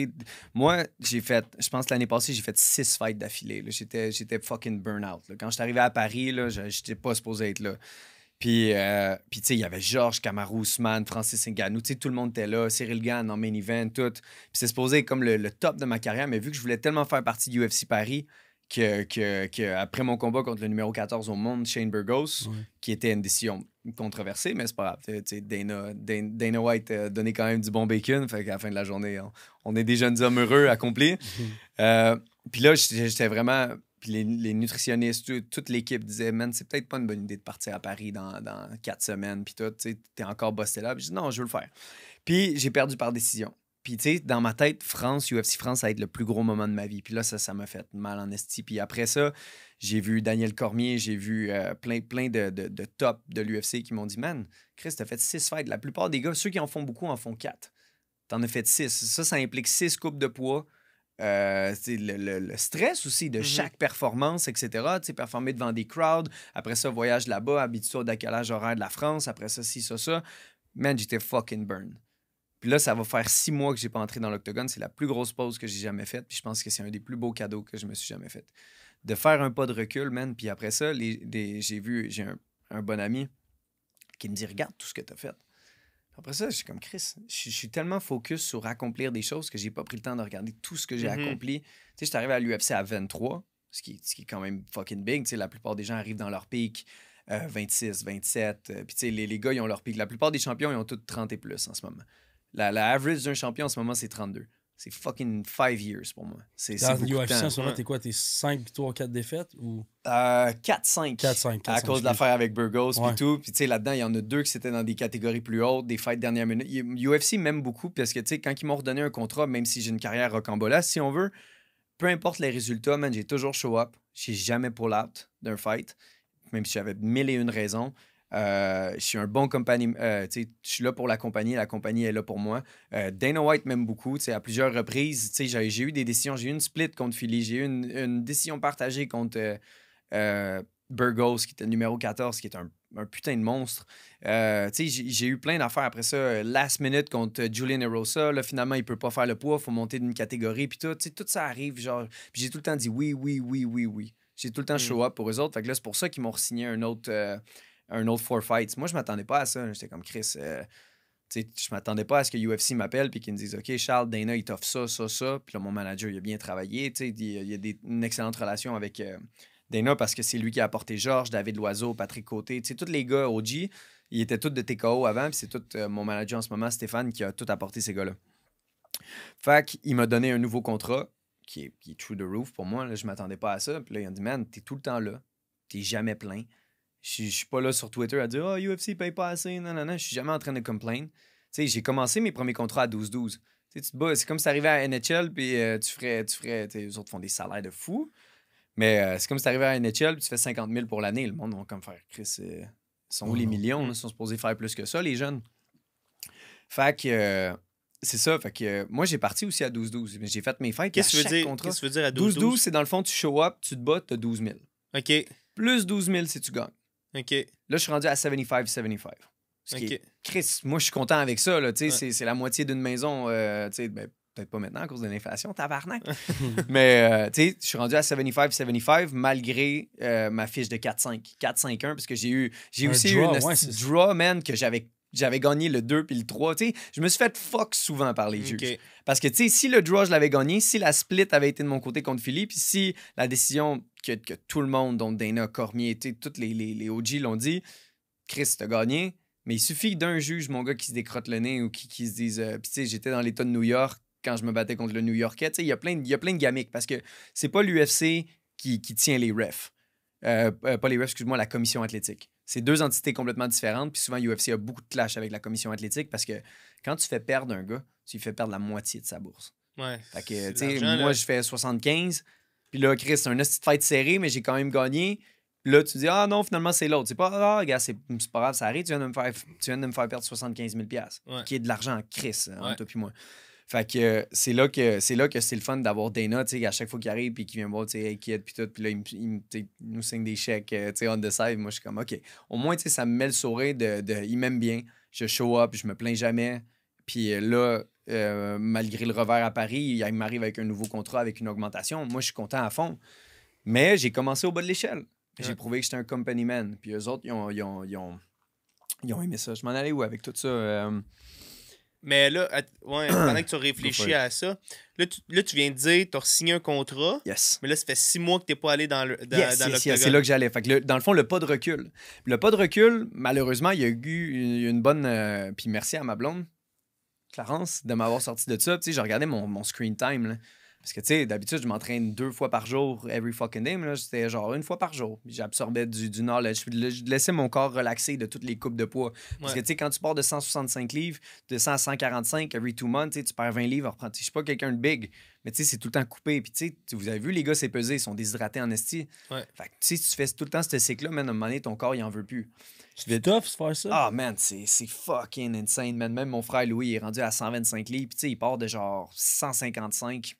Moi, j'ai fait, je pense l'année passée, j'ai fait six fights d'affilée. J'étais fucking burn-out. Quand je suis arrivé à Paris, je j'étais pas supposé être là. Euh, puis, tu sais, il y avait Georges, Kamaru, Ousmane, Francis Ngannou, tu sais, tout le monde était là, Cyril Gann en main event, tout. Puis c'est supposé être comme le, top de ma carrière, mais vu que je voulais tellement faire partie du UFC Paris que, que, après mon combat contre le numéro 14 au monde, Shane Burgos, qui était une décision controversée, mais c'est pas grave. Dana, Dana, White a donné quand même du bon bacon, fait qu'à la fin de la journée, on, est des jeunes hommes heureux, accomplis. Euh, puis là, j'étais vraiment puis les, nutritionnistes, toute l'équipe disait, man, c'est peut-être pas une bonne idée de partir à Paris dans, quatre semaines, puis toi, tu t'es encore bossé là. Puis je dis, non, je veux le faire. Puis j'ai perdu par décision. Puis, tu sais, dans ma tête, France, UFC France, ça va être le plus gros moment de ma vie. Puis là, ça, m'a fait mal en esti. Puis après ça, j'ai vu Daniel Cormier, j'ai vu euh, plein, plein de, tops de l'UFC qui m'ont dit, man, Chris, t'as fait six fights. La plupart des gars, ceux qui en font beaucoup, en font quatre. T'en as fait six. Ça, ça implique six coupes de poids, euh, c'est le, stress aussi de mm-hmm. chaque performance, etc. sais performer devant des crowds, après ça, voyage là-bas, habitué au décalage horaire de la France, après ça, ci, ça, ça. Man, j'étais fucking burn. Puis là, ça va faire six mois que j'ai pas entré dans l'octogone. C'est la plus grosse pause que j'ai jamais faite. Puis je pense que c'est un des plus beaux cadeaux que je me suis jamais fait. De faire un pas de recul, man. Puis après ça, les, j'ai vu, j'ai un, un bon ami qui me dit Regarde tout ce que tu as fait. Après ça, je suis comme Chris. Je, suis tellement focus sur accomplir des choses que j'ai pas pris le temps de regarder tout ce que j'ai mm-hmm. accompli. Tu sais, je suis arrivé à l'UFC à 23, ce qui, qui, est quand même fucking big. Tu sais, la plupart des gens arrivent dans leur pic 26, euh, 27. Euh, puis tu sais, les, les, gars, ils ont leur pic. La plupart des champions, ils ont tous 30 et plus en ce moment. La, la average d'un champion en ce moment, c'est 32 c'est fucking 5 years pour moi. C'est UFC, en ce moment, t'es quoi T'es 5 victoires, 4 défaites ou... 4-5. Euh, 4-5. À cause de l'affaire avec Burgos et tout. Puis, tu sais, là-dedans, il y en a deux qui étaient dans des catégories plus hautes, des fights dernière minute. UFC m'aime beaucoup parce que, tu sais, quand ils m'ont redonné un contrat, même si j'ai une carrière rocambola, si on veut, peu importe les résultats, man, j'ai toujours show up. Je n'ai jamais pull out d'un fight, même si j'avais mille et une raisons. Euh, je suis un bon compagnie. Euh, je suis là pour la compagnie, la compagnie est là pour moi. Euh, Dana White m'aime beaucoup. À plusieurs reprises, j'ai, j'ai eu des décisions. J'ai eu une split contre Philly. J'ai eu une, une décision partagée contre Burgos, qui était le numéro 14, qui est un, un putain de monstre. J'ai, j'ai eu plein d'affaires après ça. Last minute contre Julian Erosa. Là, finalement, il peut pas faire le poids. faut monter d'une catégorie. Puis tout, tout ça arrive. Genre, j'ai tout le temps dit oui, oui, oui, oui, oui. J'ai tout le temps mm. show up pour eux autres. là, c'est pour ça qu'ils m'ont signé un autre un autre four fights. Moi, je m'attendais pas à ça. Hein. J'étais comme Chris. je euh, je m'attendais pas à ce que UFC m'appelle et qu'ils me disent OK, Charles, Dana, il t'offre ça, ça, ça. Puis là, mon manager, il a bien travaillé. Il, y a des, une excellente relation avec euh, Dana parce que c'est lui qui a apporté Georges, David Loiseau, Patrick Côté. tous les gars OG, ils étaient tous de TKO avant. Puis c'est tout euh, mon manager en ce moment, Stéphane, qui a tout apporté ces gars-là. Fait qu'il m'a donné un nouveau contrat qui est, qui est, through the roof pour moi. Je je m'attendais pas à ça. Puis là, il a dit Man, t'es tout le temps là. T'es jamais plein. Je, ne suis pas là sur Twitter à dire Oh, ah, UFC paye pas assez, non, non, non. Je suis jamais en train de complaindre. Tu sais, j'ai commencé mes premiers contrats à 12-12. c'est comme si arrivais à NHL, puis euh, tu ferais. Tu les autres font des salaires de fou. Mais euh, c'est comme si arrivais à NHL, puis tu fais 50 000 pour l'année. Le monde va comme faire Chris. Euh, sont où les mmh. millions? Ils sont supposés faire plus que ça, les jeunes. Fait que c'est ça. Fait que moi, j'ai parti aussi à 12-12. J'ai fait mes fêtes. Qu'est-ce que tu veux dire? Contrat. Qu'est-ce que tu veux dire à 12-12? c'est dans le fond, tu show up, tu te bats, t'as 12 000. OK. Plus 12 000 si tu gagnes. OK. Là, je suis rendu à 75-75. OK. Chris, moi, je suis content avec ça. c'est, la moitié d'une maison. Euh, ben, peut-être pas maintenant à cause de l'inflation, tabarnak. Mais euh, tu sais, je suis rendu à 75-75 malgré euh, ma fiche de 4-5. 4-5-1 parce que j'ai eu j'ai aussi eu une draw, man, que j'avais j'avais gagné le 2 puis le 3. je me suis fait fuck souvent par les juges. Parce que, si le draw, je l'avais gagné, si la split avait été de mon côté contre Philippe, puis si la décision que, que, tout le monde, dont Dana, Cormier, tous les, les, OG l'ont dit, Chris, t'as gagné. Mais il suffit d'un juge, mon gars, qui se décrotte le nez ou qui, se dise. Euh, puis, j'étais dans l'État de New York quand je me battais contre le New Yorkais. il y a plein de gamiques parce que c'est pas l'UFC qui, tient les refs. Euh, euh, pas les refs, excuse-moi, la commission athlétique c'est deux entités complètement différentes. Puis souvent, UFC a beaucoup de clash avec la commission athlétique parce que quand tu fais perdre un gars, tu lui fais perdre la moitié de sa bourse. Ouais. Fait que, tu sais, moi, je fais 75. Puis là, Chris, c'est un petite fight serré, mais j'ai quand même gagné. là, tu dis, ah non, finalement, c'est l'autre. C'est pas, ah, gars, c'est pas grave, ça arrive. Tu viens de me faire, tu viens de me faire perdre 75 000 qui est de l'argent en Chris, en hein, toi puis moi. Fait que euh, c'est là que c'est là que c'est le fun d'avoir Dana, tu sais, à chaque fois qu'il arrive puis qu'il vient voir, tu sais, hey kid, puis tout, puis là, il, nous signe des chèques, euh, tu sais, on the save. Moi, je suis comme, OK. Au moins, tu sais, ça me met le sourire de, il m'aime bien, je show up, je me plains jamais. Puis euh, là, malgré le revers à Paris, il m'arrive avec un nouveau contrat, avec une augmentation. Moi, je suis content à fond. Mais j'ai commencé au bas de l'échelle. J'ai prouvé que j'étais un company man. Puis eux autres, ils ont, ils ont, aimé ça. Je m'en allais où avec tout ça? Mais là, pendant que tu réfléchis à ça, là tu, viens de dire, tu as signé un contrat. Yes. Mais là, ça fait six mois que tu n'es pas allé dans le dans, yes, C'est là que j'allais. dans le fond, le pas de recul. Le pas de recul, malheureusement, il y a eu une bonne. Euh, puis merci à ma blonde, Clarence, de m'avoir sorti de ça. Tu sais, j'ai regardé mon, mon, screen time. Là. Parce que, tu sais, d'habitude, je m'entraîne deux fois par jour, every fucking day. Mais là, c'était genre une fois par jour. J'absorbais du, du knowledge. Je laissais mon corps relaxer de toutes les coupes de poids. Parce que, tu sais, quand tu pars de 165 livres, de 100 à 145, every two months, tu perds 20 livres. Je suis pas quelqu'un de big. Mais tu sais, c'est tout le temps coupé. Puis tu sais, vous avez vu, les gars, c'est pesé, ils sont déshydratés en esti. Fait que tu sais, tu fais tout le temps ce cycle-là, man, à moment donné, ton corps, il en veut plus. C'est tough, faire ça. Ah, man, c'est fucking insane, Même mon frère Louis, il est rendu à 125 livres. Puis tu sais, il part de genre 155.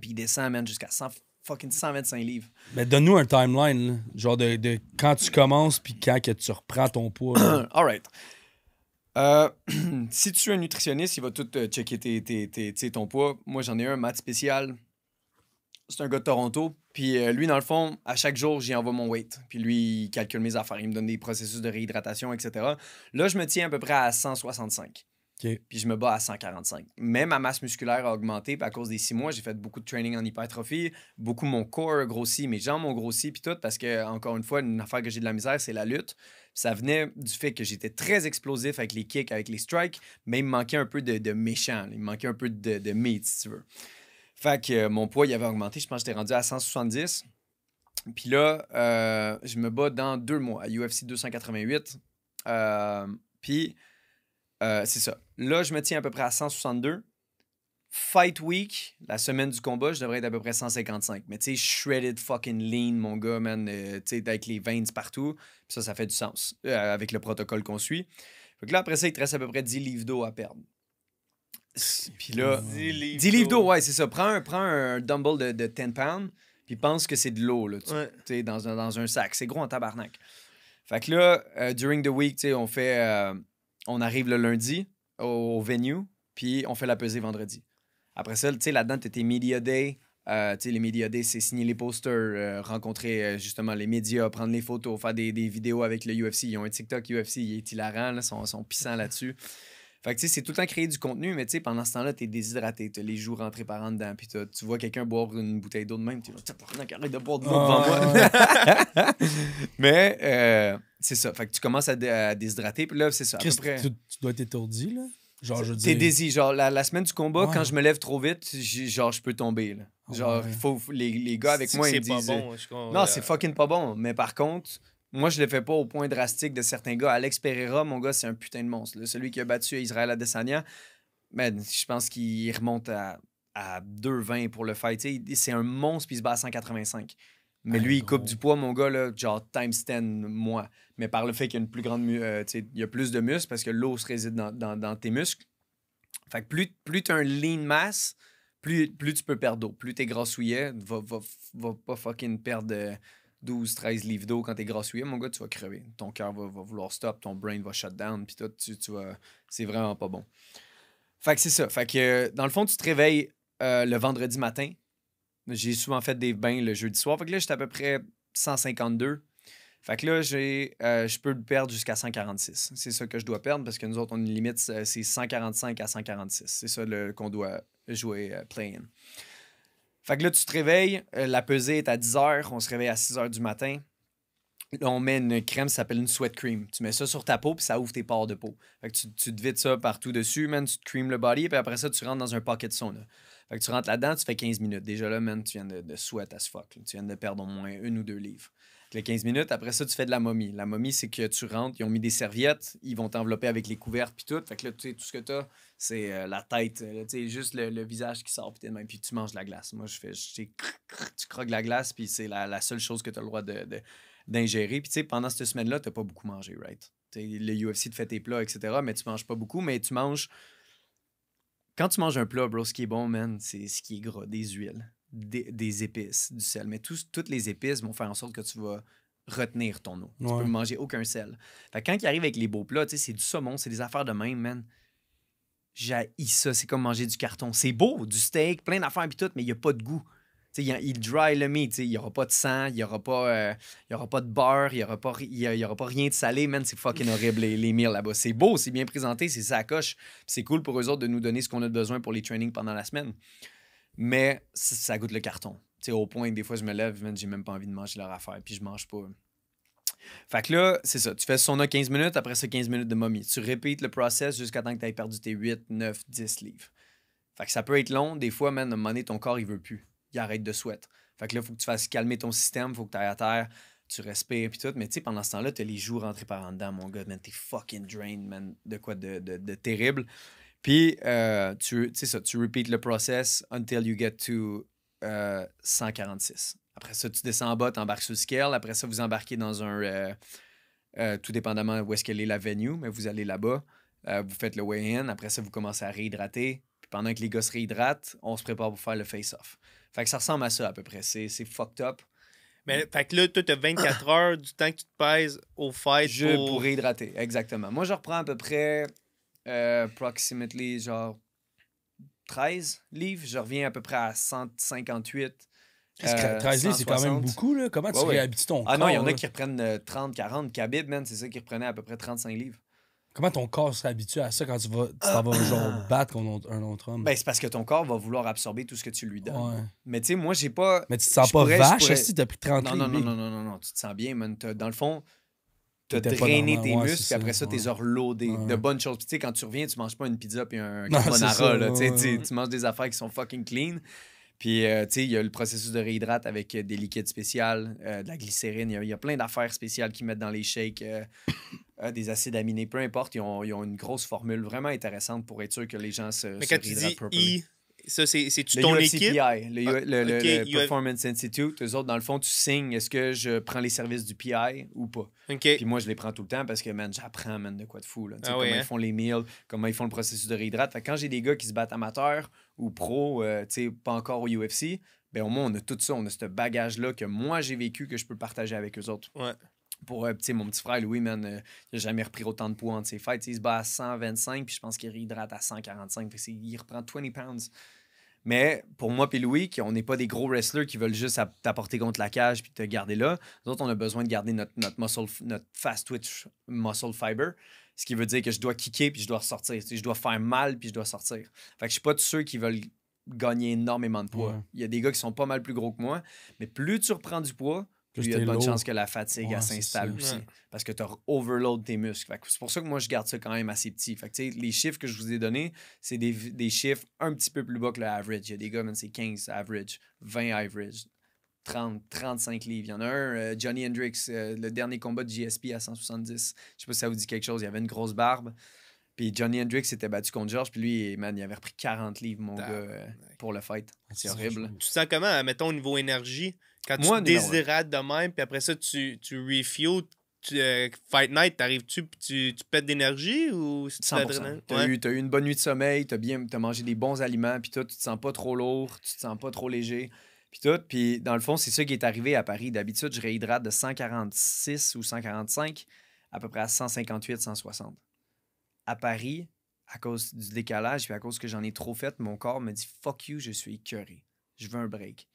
Puis il descend, man, jusqu'à 100, fucking 125 livres. Mais donne-nous un timeline, genre de, quand tu commences puis quand que tu reprends ton poids. All right. Euh, si tu es un nutritionniste, il va tout euh, checker tes, tes, ton poids. Moi, j'en ai un, Matt Spécial. C'est un gars de Toronto. Puis euh, lui, dans le fond, à chaque jour, j'y envoie mon weight. Puis lui, il calcule mes affaires. Il me donne des processus de réhydratation, etc. Là, je me tiens à peu près à 165. Puis je me bats à 145. Mais ma masse musculaire a augmenté. Puis à cause des six mois, j'ai fait beaucoup de training en hypertrophie. Beaucoup mon corps a grossi, mes jambes ont grossi, puis tout. Parce que, encore une fois, une affaire que j'ai de la misère, c'est la lutte. ça venait du fait que j'étais très explosif avec les kicks, avec les strikes, mais il me manquait un peu de, méchant. Il me manquait un peu de, de meat, si tu veux. Fait que euh, mon poids, il avait augmenté. Je pense que j'étais rendu à 170. Puis là, euh, je me bats dans deux mois à UFC 288. Euh, puis euh, c'est ça. Là, je me tiens à peu près à 162. Fight Week, la semaine du combat, je devrais être à peu près 155. Mais tu sais, shredded fucking lean, mon gars, man. Euh, tu sais, avec les veins partout. Pis ça, ça fait du sens euh, avec le protocole qu'on suit. Fait que là, après ça, il te reste à peu près 10 livres d'eau à perdre. Puis là, 10 livres, 10 livres d'eau, ouais, c'est ça. Prends un, un dumbbell de, de 10 pounds, puis pense que c'est de l'eau, là, tu sais, dans, dans, un sac. C'est gros en tabarnak. Fait que là, during the week, tu sais, on fait on arrive le lundi au, venue, puis on fait la pesée vendredi. Après ça, tu sais, là-dedans, euh, tu étais Media Day. les Media Day, c'est signer les posters, euh, rencontrer euh, justement les médias, prendre les photos, faire des, vidéos avec le UFC. Ils ont un TikTok UFC, il est hilarant, là, sont pissants là-dessus. Fait que c'est tout le temps créer du contenu, mais tu pendant ce temps-là, t'es déshydraté, t'as les jours rentrés par en dedans, puis tu vois quelqu'un boire une bouteille d'eau de même, tu là, t'as arrête de boire de l'eau devant moi. mais euh, c'est ça. Fait que tu commences à, déshydrater, puis là, c'est ça. tu, dois être étourdi, là? Genre, je T'es Genre, la, semaine du combat, quand je me lève trop vite, genre, je peux tomber. Là. Ah genre, faut, les, les, gars avec moi, ils disent. Euh, non, euh, c'est fucking pas bon. Mais par contre, moi, je le fais pas au point drastique de certains gars. Alex Pereira, mon gars, c'est un putain de monstre. Celui qui a battu Israël Adesanya, mais je pense qu'il remonte à, à 2,20 pour le fight. C'est un monstre, puis il se bat à 185. Mais lui, il coupe du poids, mon gars, là, genre times 10, moi. Mais par le fait qu'il y a plus grande. Euh, il a plus de muscles parce que l'eau se réside dans, tes muscles. Fait que plus, plus tu as un lean mass, plus, tu peux perdre d'eau. Plus t'es grassouillet, va, va, pas fucking perdre. de. 12, 13 livres d'eau quand t'es grassouillé, mon gars, tu vas crever. Ton cœur va, vouloir stop, ton brain va shut down, puis toi, tu, C'est vraiment pas bon. Fait que c'est ça. Fait euh, dans le fond, tu te réveilles euh, le vendredi matin. J'ai souvent fait des bains le jeudi soir. Fait que là, j'étais à peu près 152. Fait que là, j'ai, euh, je peux perdre jusqu'à 146. C'est ça que je dois perdre parce que nous autres, on une limite, c'est 145 à 146. C'est ça qu'on doit jouer play-in. Fait que là, tu te réveilles, euh, la pesée est à 10 h, on se réveille à 6 h du matin. on met une crème, ça s'appelle une sweat cream. Tu mets ça sur ta peau, puis ça ouvre tes pores de peau. Fait que tu, tu te vides ça partout dessus, man, tu te cream le body, puis après ça, tu rentres dans un pocket sauna. Fait que tu rentres là-dedans, tu fais 15 minutes. Déjà là, man, tu viens de, de sweat as fuck. Tu viens de perdre au moins une ou deux livres. Les 15 minutes, après ça, tu fais de la momie. La momie, c'est que tu rentres, ils ont mis des serviettes, ils vont t'envelopper avec les couvertes, puis tout. Fait que là, tu sais, tout ce que as c'est euh, la tête, euh, tu sais, juste le, visage qui sort, puis puis tu manges la glace. Moi, je fais, tu croques la glace, puis c'est la, seule chose que tu as le droit de, d'ingérer. Puis tu sais, pendant cette semaine-là, t'as pas beaucoup mangé, right? T'sais, le UFC te fait tes plats, etc., mais tu manges pas beaucoup, mais tu manges quand tu manges un plat, bro, ce qui est bon, man, c'est ce qui est gras, des huiles des, épices, du sel. Mais tous, toutes les épices vont faire en sorte que tu vas retenir ton eau. Tu peux manger aucun sel. quand il arrive avec les beaux plats, c'est du saumon, c'est des affaires de même, man. J'ai ça, c'est comme manger du carton. C'est beau, du steak, plein d'affaires mais il n'y a pas de goût. Il, dry le meat, il n'y aura pas de sang, il n'y aura, pas, euh, y aura pas de beurre, il n'y aura, pas, y y aura pas rien de salé. Man, c'est fucking horrible les, les là-bas. C'est beau, c'est bien présenté, c'est ça coche. C'est cool pour eux autres de nous donner ce qu'on a besoin pour les trainings pendant la semaine. Mais ça goûte le carton. sais au point que des fois, je me lève, j'ai même pas envie de manger leur affaire, puis je mange pas. Fait que là, c'est ça. Tu fais ce sauna 15 minutes, après ça, 15 minutes de momie. Tu répètes le process jusqu'à temps que tu aies perdu tes 8, 9, 10 livres. Fait que ça peut être long. Des fois, même, à un moment donné, ton corps, il veut plus. Il arrête de souhaiter. Fait que là, il faut que tu fasses calmer ton système, faut que tu ailles à terre, tu respires, puis tout. Mais tu sais, pendant ce temps-là, tu as les jours rentrés par en dedans, mon gars, man. T'es fucking drained, man. De quoi de, de terrible. Puis, euh, tu sais ça, tu repeat le process until you get to 146. Euh, Après ça, tu descends en bas, tu embarques sur le scale. Après ça, vous embarquez dans un. Euh, tout dépendamment où est-ce qu'elle est la venue, mais vous allez là-bas. vous faites le weigh-in. Après ça, vous commencez à réhydrater. Puis pendant que les gars se réhydratent, on se prépare pour faire le face-off. Fait que ça ressemble à ça à peu près. C'est fucked up. Mais fait que là, toi, t'as 24 heures du temps qui tu te pèses au fight. Je pour... réhydrater, exactement. Moi, je reprends à peu près euh, approximately genre 13 livres. Je reviens à peu près à 158. 13 euh, livres, c'est quand même beaucoup. Là. Comment tu ouais, réhabites ton corps? Ah non, il y en a qui reprennent 30, 40. Khabib, man, c'est ça qui reprenait à peu près 35 livres. Comment ton corps serait habitué à ça quand tu vas, tu vas genre ah. battre contre un autre homme? Ben, c'est parce que ton corps va vouloir absorber tout ce que tu lui donnes. Mais tu sais, moi, j'ai pas. Mais tu te sens pas vache si t'as pris 30 livres. Non, non, non, non, non, non, tu te sens bien, man. Dans le fond, T'as drainé tes muscles muscles, après ça, t'es reloadé ouais. de bonnes choses. tu sais, quand tu reviens, tu manges pas une pizza puis un carbonara. tu manges des affaires qui sont fucking clean. Puis, euh, tu sais, il y a le processus de réhydrate avec euh, des liquides spéciaux, euh, de la glycérine. Il y, a plein d'affaires spéciales qu'ils mettent dans les shakes, des acides aminés, peu importe. Ils ont, une grosse formule vraiment intéressante pour être sûr que les gens se. Mais ça, c'est tu ton équipe? Le, le, ah, Performance Institute. Eux autres, dans le fond, tu signes est-ce que je prends les services du PI ou pas. OK. Puis moi, je les prends tout le temps parce que, man, j'apprends, man, de quoi de fou. Ah comment hein? ils font les meals, comment ils font le processus de réhydrate. quand j'ai des gars qui se battent amateurs ou pro, euh, pas encore au UFC, ben au moins, on a tout ça. On a ce bagage-là que moi, j'ai vécu, que je peux partager avec eux autres. Ouais pour euh, mon petit frère Louis, man, euh, il n'a jamais repris autant de poids entre ses fêtes. Il se bat à 125, puis je pense qu'il réhydrate à 145. il reprend 20 pounds mais pour moi et Louis, on n'est pas des gros wrestlers qui veulent juste t'apporter contre la cage puis te garder là. Nous autres, on a besoin de garder notre, muscle, notre fast twitch muscle fiber. Ce qui veut dire que je dois kicker puis je dois ressortir. Je dois faire mal puis je dois sortir. Fait que je suis pas de ceux qui veulent gagner énormément de poids. Il y a des gars qui sont pas mal plus gros que moi. Mais plus tu reprends du poids, il y a de bonnes chances que la fatigue s'installe aussi. Parce que tu overload tes muscles. C'est pour ça que moi, je garde ça quand même assez petit. les chiffres que je vous ai donnés, c'est des, chiffres un petit peu plus bas que l'average. Il y a des gars, c'est 15 average, 20 average, 30, 35 livres. Il y en a un, euh, Johnny Hendrix, euh, le dernier combat de GSP à 170. Je sais pas si ça vous dit quelque chose. Il y avait une grosse barbe. Puis Johnny Hendrix s'était battu contre George, puis lui, man, il avait repris 40 livres, mon gars, euh, pour le fight. C'est horrible. Tu sens comment, mettons, au niveau énergie? Quand tu hein. déshydrates de même, puis après ça, tu, tu refuel, tu, euh, Fight Night, t'arrives-tu, tu, tu pètes d'énergie ou tu tu T'as tu as eu, une bonne nuit de sommeil, t'as bien as mangé des bons aliments, puis toi, tu te sens pas trop lourd, tu te sens pas trop léger. Puis tout, puis dans le fond, c'est ça qui est arrivé à Paris. D'habitude, je réhydrate de 146 ou 145 à peu près à 158, 160. À Paris, à cause du décalage, puis à cause que j'en ai trop fait, mon corps me dit fuck you, je suis écœuré. Je veux un break.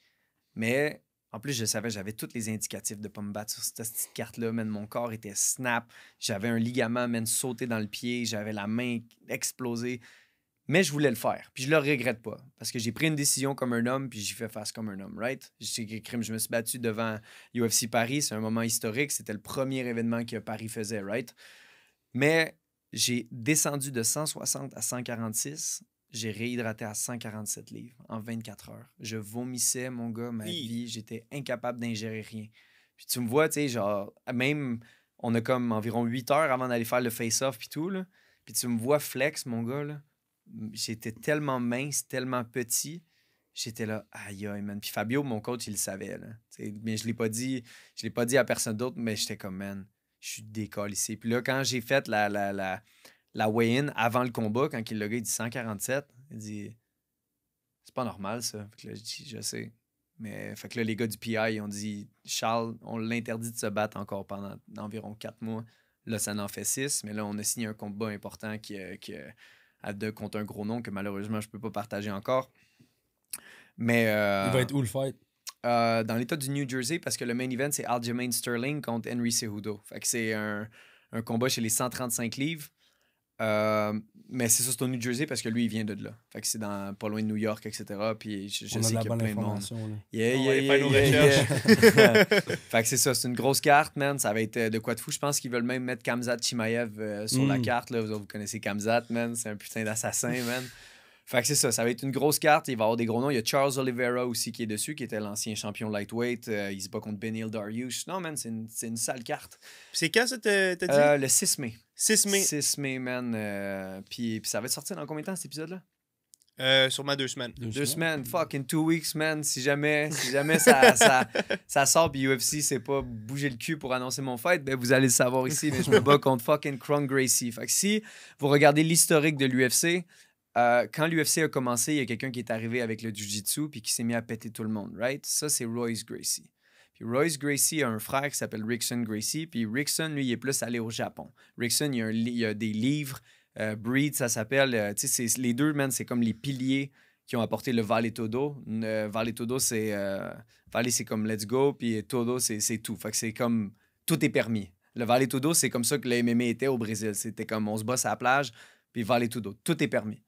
Mais en plus, je savais, j'avais tous les indicatifs de pas me battre sur cette, carte-là. mon corps était snap. J'avais un ligament, man, sauté dans le pied. J'avais la main explosée. Mais je voulais le faire. Puis je le regrette pas. Parce que j'ai pris une décision comme un homme, puis j'y fais face comme un homme, right? Je me suis battu devant UFC Paris. C'est un moment historique. C'était le premier événement que Paris faisait, right? Mais j'ai descendu de 160 à 146 j'ai réhydraté à 147 livres en 24 heures. Je vomissais, mon gars, ma vie. J'étais incapable d'ingérer rien. Puis tu me vois, tu sais, genre, même, on a comme environ 8 heures avant d'aller faire le face-off, puis tout, là. Puis tu me vois flex, mon gars, là. J'étais tellement mince, tellement petit. J'étais là, aïe, aïe, man. Puis Fabio, mon coach, il le savait, là. mais je l'ai pas dit, je l'ai pas dit à personne d'autre, mais j'étais comme, man, je suis ici Puis là, quand j'ai fait la, la la weigh-in avant le combat, quand il le gars, dit 147, il dit C'est pas normal ça. je dis Je sais. Mais fait que là, les gars du PI, ont dit Charles, on l'interdit de se battre encore pendant environ 4 mois. Là, ça en fait 6, mais là, on a signé un combat important qui, euh, qui euh, deux contre un gros nom que malheureusement, je peux pas partager encore. Mais. Euh, il va être où le fight Dans l'état du New Jersey, parce que le main event, c'est Aljamain Sterling contre Henry Cejudo. Fait que c'est un, un combat chez les 135 livres. Euh, mais c'est ça, c'est au New Jersey parce que lui, il vient de là. Fait que c'est dans, pas loin de New York, etc. Puis je, sais qu'il y a plein de monde. Yeah, yeah, yeah, yeah, fait que c'est ça, c'est une grosse carte, man. Ça va être euh, de quoi de fou. Je pense qu'ils veulent même mettre Kamzat Chimaev euh, sur la mm. carte. Vous, vous connaissez Kamzat, man. C'est un putain d'assassin, man. Fait c'est ça, ça va être une grosse carte. Il va y avoir des gros noms. Il y a Charles Oliveira aussi qui est dessus, qui était l'ancien champion lightweight. Euh, il se bat contre Benil Darius. Non, man, c'est une, une, sale carte. C'est quand ça, t'as dit euh, Le 6 mai. 6 mai. 6 mai, man. Euh, puis, ça va être sorti dans combien de temps cet épisode-là sûrement deux semaines. Deux, deux semaines. semaines, fucking two weeks, man. Si jamais, si jamais ça, ça, ça, sort, puis UFC, c'est pas bouger le cul pour annoncer mon fight, ben vous allez le savoir ici. Mais je me bats contre fucking Kron Gracie. Fait si vous regardez l'historique de l'UFC, euh, quand l'UFC a commencé, il y a quelqu'un qui est arrivé avec le Jiu-Jitsu puis qui s'est mis à péter tout le monde, right? Ça, c'est Royce Gracie. Puis Royce Gracie a un frère qui s'appelle Rickson Gracie. Puis Rickson, lui, il est plus allé au Japon. Rickson, il a, a des livres. Euh, Breed, ça s'appelle. Euh, tu sais, les deux, man, c'est comme les piliers qui ont apporté le Vale Todo. Vale Todo, c'est. c'est comme let's go. Puis Todo, c'est tout. Fait que c'est comme. Tout est permis. Le Vale Todo, c'est comme ça que le MMA était au Brésil. C'était comme on se bosse à la plage. Puis Vale Tout est permis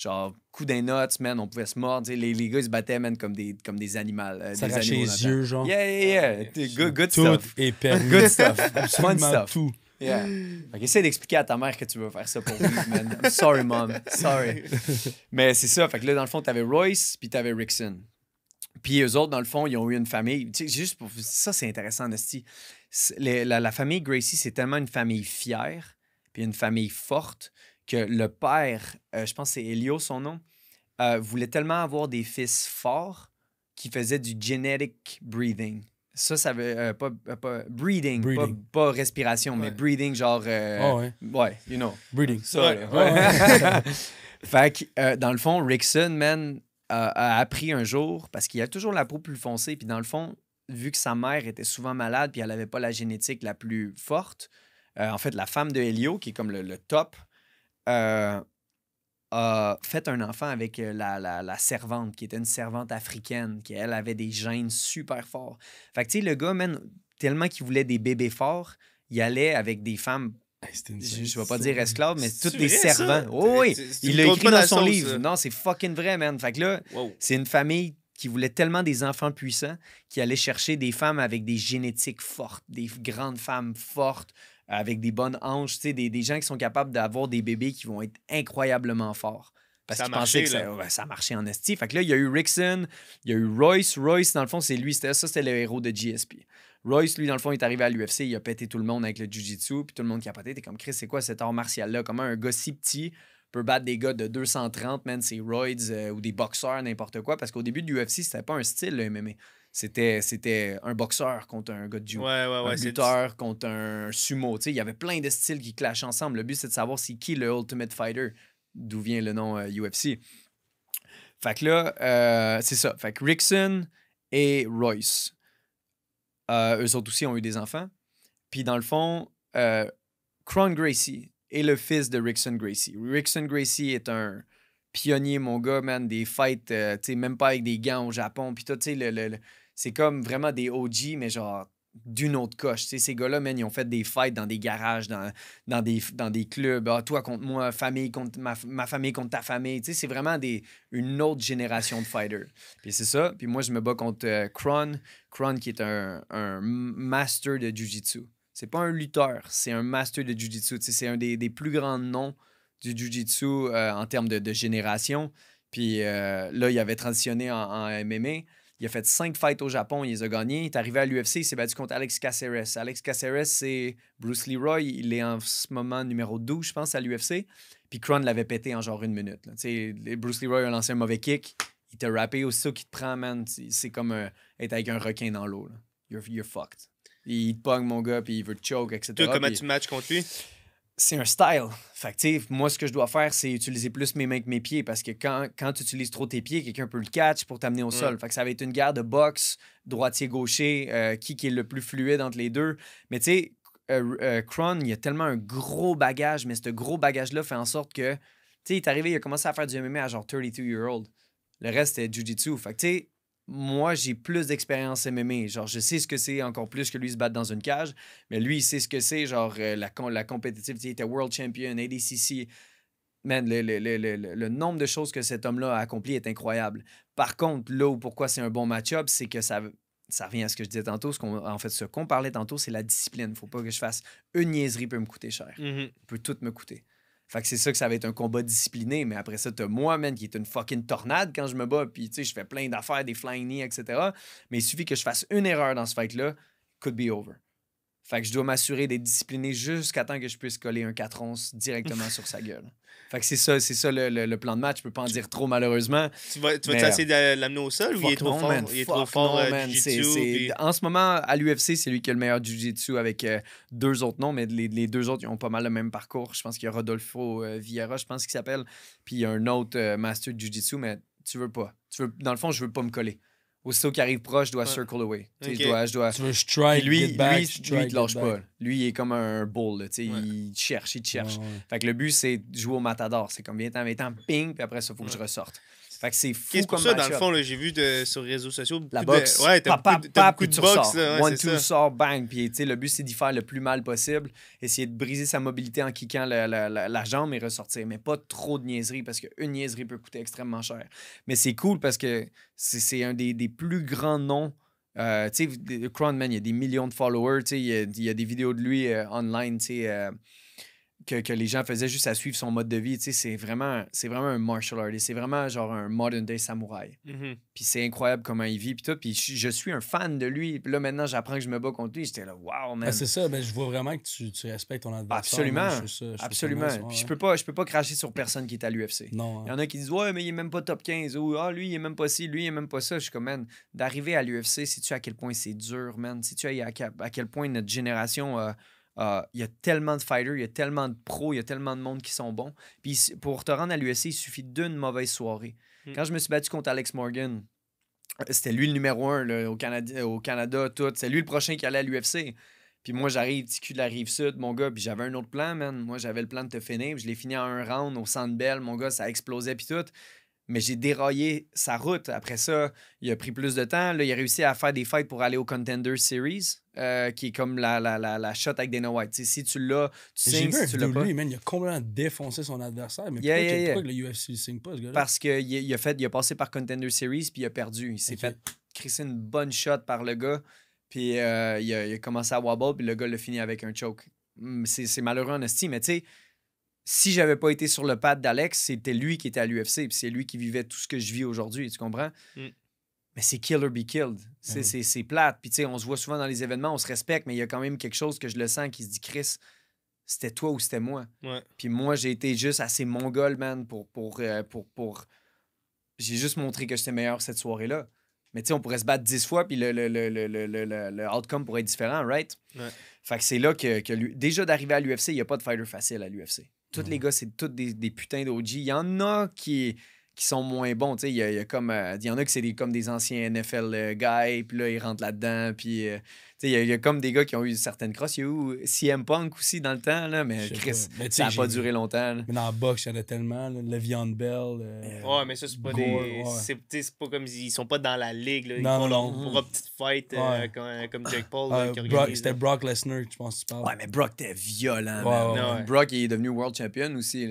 genre coup d'un note, man, on pouvait se mordre. Les, les, gars, ils se battaient, man, comme des, comme des animaux. Euh, ça des les yeux, genre. Yeah, yeah, yeah. Ah, good, stuff. tout stuff. Est permis. Good stuff. Fun stuff. Tout. Yeah. Fait essaie d'expliquer à ta mère que tu veux faire ça pour lui, man. I'm sorry, mom. Sorry. Mais c'est ça. Fait que là, dans le fond, t'avais Royce, puis t'avais Rickson. Puis eux autres, dans le fond, ils ont eu une famille. Tu sais, juste pour... Ça, c'est intéressant, Nasty. La, la, famille Gracie, c'est tellement une famille fière, puis une famille forte que le père, euh, je pense que c'est Elio son nom, euh, voulait tellement avoir des fils forts qui faisait du genetic breathing. Ça, ça veut. dire euh, « pas, pas, breathing, Pas, respiration, mais breathing, genre. Oh, ouais. you know. Breathing. Ça, fait que, dans le fond, Rickson, man, a appris un jour, parce qu'il a toujours la peau plus foncée, puis dans le fond, vu que sa mère était souvent malade, puis elle n'avait pas la génétique la plus forte, en fait, la femme de Helio, qui est comme le top euh, a fait un enfant avec euh, la, servante, qui était une servante africaine, qui, elle, avait des gènes super forts. Fait que, tu sais, le gars, tellement qu'il voulait des bébés forts, il allait avec des femmes je, ne vais pas dire esclaves mais toutes des servantes oui, il l'a écrit dans son livre. Non, c'est fucking vrai, man. Fait que là, c'est une famille qui voulait tellement des enfants puissants qui allait chercher des femmes avec des génétiques fortes, des grandes femmes fortes, avec des bonnes hanches, des, gens qui sont capables d'avoir des bébés qui vont être incroyablement forts. Parce je pensais que ça, marchait en esti. Fait que là, il y a eu Rickson, il y a eu Royce. Royce, dans le fond, c'est lui, ça, c'était le héros de GSP. Royce, lui, dans le fond, est arrivé à l'UFC, il a pété tout le monde avec le Jiu-Jitsu, puis tout le monde qui a pété, T'es comme, Chris, c'est quoi cet art martial-là? Comment un gars si petit peut battre des gars de 230, man, c'est Royce euh, ou des boxeurs, n'importe quoi? Parce qu'au début de l'UFC, c'était pas un style, le MMA. C'était, c'était un boxeur contre un gars de un lutteur contre un sumo. il y avait plein de styles qui clashent ensemble. Le but, c'est de savoir c'est qui le Ultimate Fighter, d'où vient le nom UFC. Euh, fait que là, euh, c'est ça. Fait que Rickson et Royce, euh, eux autres aussi ont eu des enfants. Puis dans le fond, Cron Gracie est le fils de Rickson Gracie. Rickson Gracie est un pionnier, mon gars, man, des fights, tu sais, même pas avec des gants au Japon. Puis toi, tu sais, le c'est comme vraiment des OG, mais genre d'une autre coche. ces gars-là, ils ont fait des fights dans des garages, dans, dans, des, dans des clubs. Ah, toi contre moi, famille ma, famille contre ta famille. C'est vraiment des, une autre génération de fighters. et c'est ça. Puis moi, je me bats contre euh, Kron. Kron, qui est un, master de Jiu-Jitsu. C'est pas un lutteur, c'est un master de Jiu-Jitsu. C'est un des, plus grands noms du Jiu-Jitsu euh, en termes de, génération. Puis euh, là, il avait transitionné en, en MMA. Il a fait cinq fights au Japon, il les a gagnés. Il est arrivé à l'UFC, il s'est battu contre Alex Caceres. Alex Caceres, c'est Bruce Leroy. Il est en ce moment numéro 12, je pense, à l'UFC. Puis Cron l'avait pété en genre une minute. Bruce Leroy a lancé un mauvais kick. Il t'a rappé. Aussitôt qu'il te prend, man, c'est comme euh, être avec un requin dans l'eau. You're, you're fucked. Il te pogne, mon gars, puis il veut te choke, etc. Tu comment tu matches contre lui? c'est un style. Fait moi, ce que je dois faire, c'est utiliser plus mes mains que mes pieds parce que quand, quand tu utilises trop tes pieds, quelqu'un peut le catch pour t'amener au mm. sol. Fait que ça va être une guerre de boxe, droitier-gaucher, euh, qui, qui est le plus fluide entre les deux. Mais tu sais, euh, euh, Cron, il a tellement un gros bagage, mais ce gros bagage-là fait en sorte que, tu sais, il est arrivé, il a commencé à faire du MMA à genre 32 year old. Le reste, est Jiu-Jitsu. Fait tu sais, moi, j'ai plus d'expérience MMA. Genre, je sais ce que c'est encore plus que lui se battre dans une cage, mais lui, il sait ce que c'est, genre, euh, la, la compétitivité. Il était world champion, ADCC. Man, le, le, le, le, nombre de choses que cet homme-là a accompli est incroyable. Par contre, là où pourquoi c'est un bon match-up, c'est que ça, ça revient à ce que je disais tantôt. Ce qu'on, en fait, ce qu'on parlait tantôt, c'est la discipline. Faut pas que je fasse une niaiserie peut me coûter cher. Mm-hmm. Peut tout me coûter. Fait que c'est ça que ça va être un combat discipliné. Mais après ça, t'as moi, man, qui est une fucking tornade quand je me bats. Puis, tu sais, je fais plein d'affaires, des flying knees, etc. Mais il suffit que je fasse une erreur dans ce fight-là, could be over. Fait que je dois m'assurer d'être discipliné jusqu'à temps que je puisse coller un 4 onces directement sur sa gueule. Fait que c'est ça, c'est ça le, plan de match. Je peux pas en dire trop malheureusement. Tu vas, tu vas essayer de l'amener au sol ou il est trop fort? il est trop fort. Non, euh, En ce moment, à l'UFC, c'est lui qui a le meilleur jiu-jitsu avec euh, deux autres noms, mais les, les, deux autres ils ont pas mal le même parcours. Je pense qu'il y a Rodolfo euh, Vieira, je pense qu'il s'appelle. Puis il y a un autre master de jiu-jitsu, mais tu veux pas. Tu veux... Dans le fond, je veux pas me coller aussitôt qu'il arrive proche, je dois circle away. Je dois, je dois... Tu veux strike, lui, get back, lui, lui, il te lâche pas. Lui, il est comme un bull. Il cherche, il te cherche. Fait que le but, c'est de jouer au matador. C'est comme, viens-t'en, viens-t'en, ping, puis après ça, il faut que je ressorte. Fait que c'est fou comme ça, dans le fond, j'ai vu sur les réseaux sociaux. La boxe, ouais, t'as beaucoup, boxe. One, two, sort, bang. Puis le but, c'est d'y faire le plus mal possible, essayer de briser sa mobilité en kickant la, la, la, jambe et ressortir. Mais pas trop de niaiseries parce qu'une niaiserie peut coûter extrêmement cher. Mais c'est cool parce que c'est un des, plus grands noms. Euh, tu sais, Crownman, il y a des millions de followers. Tu sais, il, y, a des vidéos de lui euh, online, tu sais. Euh, que, les gens faisaient juste à suivre son mode de vie. C'est vraiment, vraiment un martial artist. C'est vraiment genre un modern day samouraï. Mm-hmm. Puis c'est incroyable comment il vit. Puis Puis je, suis un fan de lui. Puis là, maintenant, j'apprends que je me bats contre lui. J'étais là, wow, ben, man. c'est ça. mais ben, je vois vraiment que tu, respectes ton adversaire. Absolument. Absolument. je peux pas, je peux pas cracher sur personne qui est à l'UFC. Non. Hein. Il y en a qui disent, ouais, mais il est même pas top 15. Ou, ah, lui, il est même pas ci. Lui, il est même pas ça. Je suis comme, man, d'arriver à l'UFC, si tu à quel point c'est dur, man. Si tu à, à quel point notre génération ah, il y a tellement de fighters, il y a tellement de pros, il y a tellement de monde qui sont bons. Puis pour te rendre à l'UFC, il suffit d'une mauvaise soirée. Hmm. Quand je me suis battu contre Alex Morgan, c'était lui le numéro un au, Canada, au Canada, tout. C'est lui le prochain qui allait à l'UFC. Puis moi, j'arrive, petit cul de la rive sud, mon gars. Puis j'avais un autre plan, man. Moi, j'avais le plan de te finir. je l'ai fini en un round au Centre belle, mon gars. Ça explosait, puis tout mais j'ai déraillé sa route. Après ça, il a pris plus de temps. il a réussi à faire des fights pour aller au Contender Series, euh, qui est comme la, la, la, la shot avec Dana White. si tu l'as, tu signes. Si tu l'as pas. Lui, il a complètement défoncé son adversaire. Mais yeah, pourquoi, le UFC ne signe pas, ce gars-là? Parce qu'il a, fait, il a passé par Contender Series, puis il a perdu. Il s'est fait crisser une bonne shot par le gars. Puis euh, il, a, commencé à wobble, puis le gars l'a fini avec un choke. Hmm, c'est malheureux en estime, mais tu sais, si j'avais pas été sur le pad d'Alex, c'était lui qui était à l'UFC, puis c'est lui qui vivait tout ce que je vis aujourd'hui, tu comprends? Mm. Mais c'est kill or be killed. Ben c'est, plate. Puis, tu sais, on se voit souvent dans les événements, on se respecte, mais il y a quand même quelque chose que je le sens qui se dit, Chris, c'était toi ou c'était moi. Puis moi, j'ai été juste assez mongol, man, pour. Euh, pour, pour, J'ai juste montré que j'étais meilleur cette soirée-là. Mais tu sais, on pourrait se battre dix fois, puis le, le, le, outcome pourrait être différent, right? Fait que c'est là que, déjà d'arriver à l'UFC, il n'y a pas de fighter facile à l'UFC. Tous les gars, c'est tous des, des putains d'OG. Il y en a qui qui sont moins bons. Il y, comme, euh, en a qui c'est comme des anciens NFL gars euh, guys, puis là, ils rentrent là-dedans, puis euh, il y, a comme des gars qui ont eu certaines crosses. Il y a eu CM Punk aussi dans le temps, là, mais Chris, ça n'a pas duré longtemps. Mais dans la boxe, il y en a tellement. Là, le Bell. Euh, ouais, mais ça, c'est pas des. C'est pas comme. Ils sont pas dans la ligue. Là. Ils non, font non. petite fight euh, euh, comme, Jake Paul. C'était Brock Lesnar, je pense que tu parles. Ouais, mais Brock était violent. Brock est devenu world champion aussi.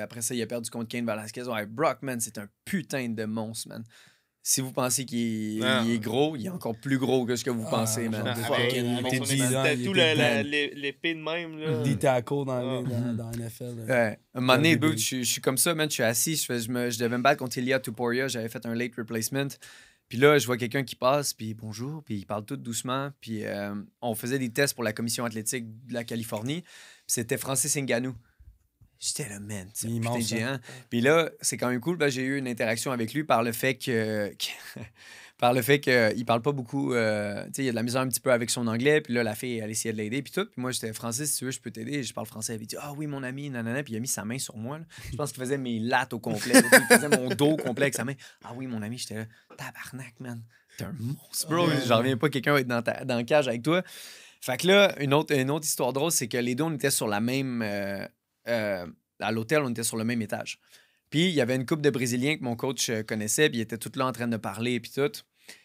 après ça, il a perdu contre Kane Velasquez. Ouais, Brock, man, c'est un putain de monstre, man si vous pensez qu'il est, gros, il est encore plus gros que ce que vous ah, pensez, man. Ah, c'était tout l'épée même. Des tacos dans, ah. dans, NFL. Un moment donné, je, suis comme ça, man. Je suis assis, je, devais me battre contre Elia Tuporia. J'avais fait un late replacement. Puis là, je vois quelqu'un qui passe, puis bonjour, puis il parle tout doucement. Puis euh, on faisait des tests pour la commission athlétique de la Californie. C'était Francis Ngannou. J'étais là, man, putain immense. Géant. Hein. Puis là, c'est quand même cool. j'ai eu une interaction avec lui par le fait que. par le fait qu'il parle pas beaucoup. Euh, tu sais, il a de la misère un petit peu avec son anglais. Puis là, la fille, elle essayait de l'aider. Puis tout. Puis moi, j'étais Francis, si tu veux, je peux t'aider. Je parle français. Elle dit Ah oui, mon ami, nanana. Puis il a mis sa main sur moi. Je pense qu'il faisait mes lattes au complet. il faisait mon dos au complet avec sa main. Ah oui, mon ami, j'étais là. Tabarnak, man. T'es un monstre, bro. J'en reviens pas quelqu'un va être dans, ta, le cage avec toi. Fait que là, une autre, une autre histoire drôle, c'est que les deux, on était sur la même, euh, euh, à l'hôtel, on était sur le même étage. Puis il y avait une couple de Brésiliens que mon coach euh, connaissait, puis ils étaient tout là en train de parler, puis tout.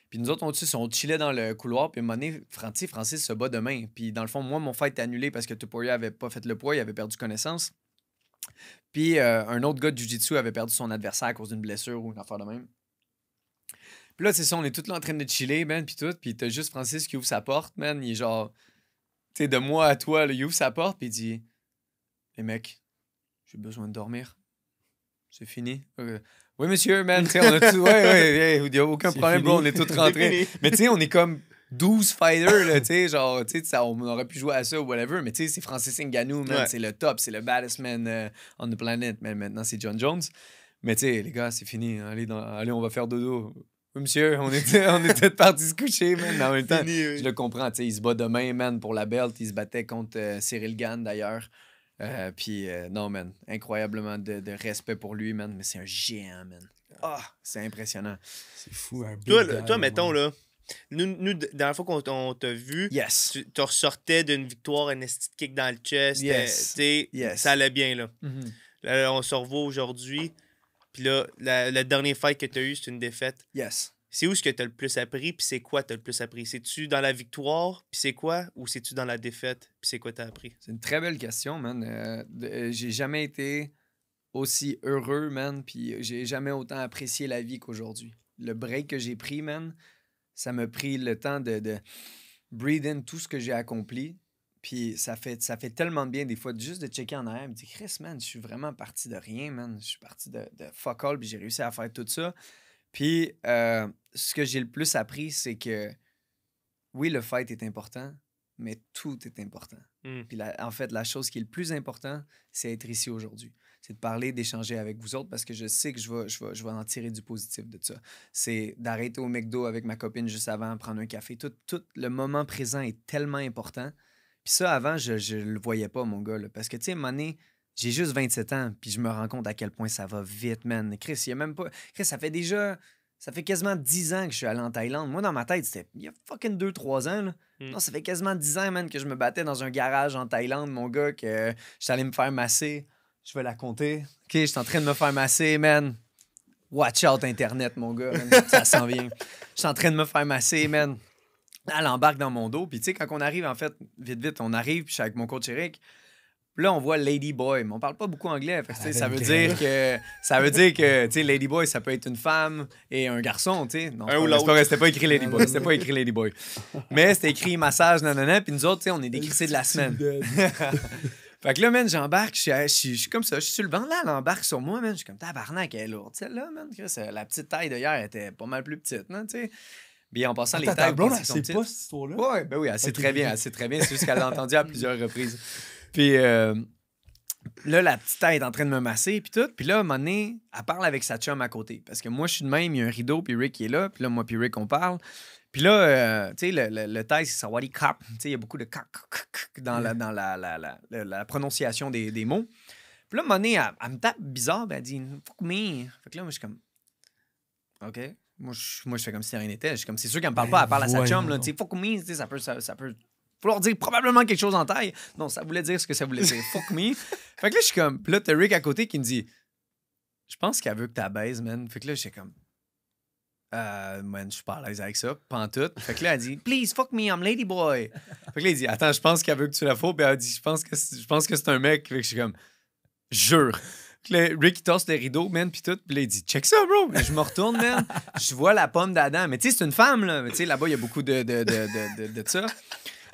Puis nous autres, on, chillait dans le couloir, puis à un moment donné, Francis se bat demain." Puis dans le fond, moi, mon fight était annulé parce que Tuporia avait pas fait le poids, il avait perdu connaissance. Puis euh, un autre gars de Jiu-Jitsu avait perdu son adversaire à cause d'une blessure ou une affaire de même. Puis là, c'est ça, on est tout là en train de chiller, man, puis tout. Puis t'as juste Francis qui ouvre sa porte, man. Il est genre, tu sais, de moi à toi, là, il ouvre sa porte, puis il dit les mecs, j'ai besoin de dormir. C'est fini. oui, monsieur, man, on a tout. Ouais, ouais, ouais y a aucun problème, on est tous rentrés. mais tu sais, on est comme 12 fighters, tu sais, genre, tu sais, on aurait pu jouer à ça ou whatever, mais tu sais, c'est Francis Ngannou, man, c'est le top, c'est le baddest man euh, on the planet, mais maintenant c'est John Jones. Mais tu sais, les gars, c'est fini, allez, dans, on va faire dodo. Oui, monsieur, on était, on était partis se coucher, mais en même temps, je le comprends, tu sais, il se bat demain, man, pour la belt, il se battait contre euh, Cyril Gann, d'ailleurs. Euh, puis euh, non, man, incroyablement de, respect pour lui, man, mais c'est un géant, man. Ah, c'est impressionnant. C'est fou, un Toi, toi mettons, là, nous, nous, dans la fois qu'on t'a vu, tu ressortais d'une victoire, un kick dans le chest. Yes. Euh, ça allait bien. Mm-hmm. Là. on se revoit aujourd'hui. Puis là, la, la, dernière fight que tu as eue, c'est une défaite. Yes c'est où ce que tu as le plus appris, puis c'est quoi tu as le plus appris? C'est-tu dans la victoire, puis c'est quoi? Ou c'est-tu dans la défaite, puis c'est quoi tu as appris? C'est une très belle question, man. Euh, euh, j'ai jamais été aussi heureux, man, puis j'ai jamais autant apprécié la vie qu'aujourd'hui. Le break que j'ai pris, man, ça m'a pris le temps de, de breathe in tout ce que j'ai accompli. Puis ça fait, ça fait tellement bien des fois juste de checker en arrière et me dire Chris, man, je suis vraiment parti de rien, man. Je suis parti de, de fuck all, puis j'ai réussi à faire tout ça. Puis, euh, ce que j'ai le plus appris, c'est que oui, le fight est important, mais tout est important. Hmm. Puis, en fait, la chose qui est le plus important, c'est être ici aujourd'hui. C'est de parler, d'échanger avec vous autres parce que je sais que je vais, je vais, je vais en tirer du positif de ça. C'est d'arrêter au McDo avec ma copine juste avant, prendre un café. Tout, tout le moment présent est tellement important. Puis ça, avant, je le voyais pas, mon gars. parce que, tu sais, money. J'ai juste 27 ans, puis je me rends compte à quel point ça va vite, man. Chris, a même pas. Chris, ça fait déjà. Ça fait quasiment 10 ans que je suis allé en Thaïlande. Moi, dans ma tête, c'était il y a fucking 2-3 ans. Hmm. Non, ça fait quasiment 10 ans, man, que je me battais dans un garage en Thaïlande, mon gars, que je suis allé me faire masser. Je vais la compter. OK, je suis en train de me faire masser, man. Watch out, Internet, mon gars. Ça s'en vient. Je suis en train de me faire masser, man. Elle embarque dans mon dos. Puis, tu sais, quand on arrive, en fait, vite, vite, on arrive, puis je suis avec mon coach Eric là, on voit lady boy », mais on parle pas beaucoup anglais. ça, veut dire que, ça veut dire que Ladyboy, ça peut être une femme et un garçon. sais. Non, un ou l'autre. C'était pas écrit Ladyboy. Ah c'était pas écrit boy ». Mais c'était écrit massage, nanana. Puis nous autres, on est des de la semaine. fait que là, man, j'embarque. Je suis comme ça. Je suis sur le vent Là, elle embarque sur moi, même. Je suis comme tabarnak, elle est lourde. Celle-là, man, euh, la petite taille d'hier était pas mal plus petite. Non, sais. Bien, en passant, les tailles. Ta blonde, elle sait pas cette histoire-là. Oui, ben oui, elle sait très bien. très bien. C'est juste qu'elle l'a entendu à plusieurs reprises. Puis euh, là, la petite tête est en train de me masser, puis tout. Puis là, à un moment donné, elle parle avec sa chum à côté. Parce que moi, je suis de même, il y a un rideau, puis Rick est là. Puis là, moi, puis Rick, on parle. Puis là, euh, tu sais, le, le, le c'est Sawadi cap, Tu sais, il y a beaucoup de kak, dans, la, dans la, la, la, la prononciation des, des, mots. Puis là, à un moment donné, elle, me tape bizarre, elle dit Fuck me. Fait que là, moi, je suis comme OK. Moi je, fais comme si rien n'était. Je suis comme, c'est sûr qu'elle me parle pas, elle ben parle à sa chum, là, tu sais, fuck me, ça peut, ça, ça peut vouloir dire probablement quelque chose en taille. Non, ça voulait dire ce que ça voulait dire. Fuck me. Fait que là, je suis comme. Là, t'as Rick à côté qui me dit Je pense qu'elle veut que tu man. Fait que là, je suis comme. Euh, man, je suis pas à l'aise avec ça, pantoute. Fait que là, elle dit, please fuck me, I'm lady boy. Fait que là, il dit, attends, je pense qu'elle veut que tu la fous. Puis elle dit, je pense que c'est un mec. Fait que je suis comme, jure. là, Rick, il torse le rideaux, man, puis tout. Puis là, il dit, check ça, bro. je me retourne, man. Je vois la pomme d'Adam. Mais tu sais, c'est une femme, là. Mais tu sais, là-bas, il y a beaucoup de, de, de, de, de ça.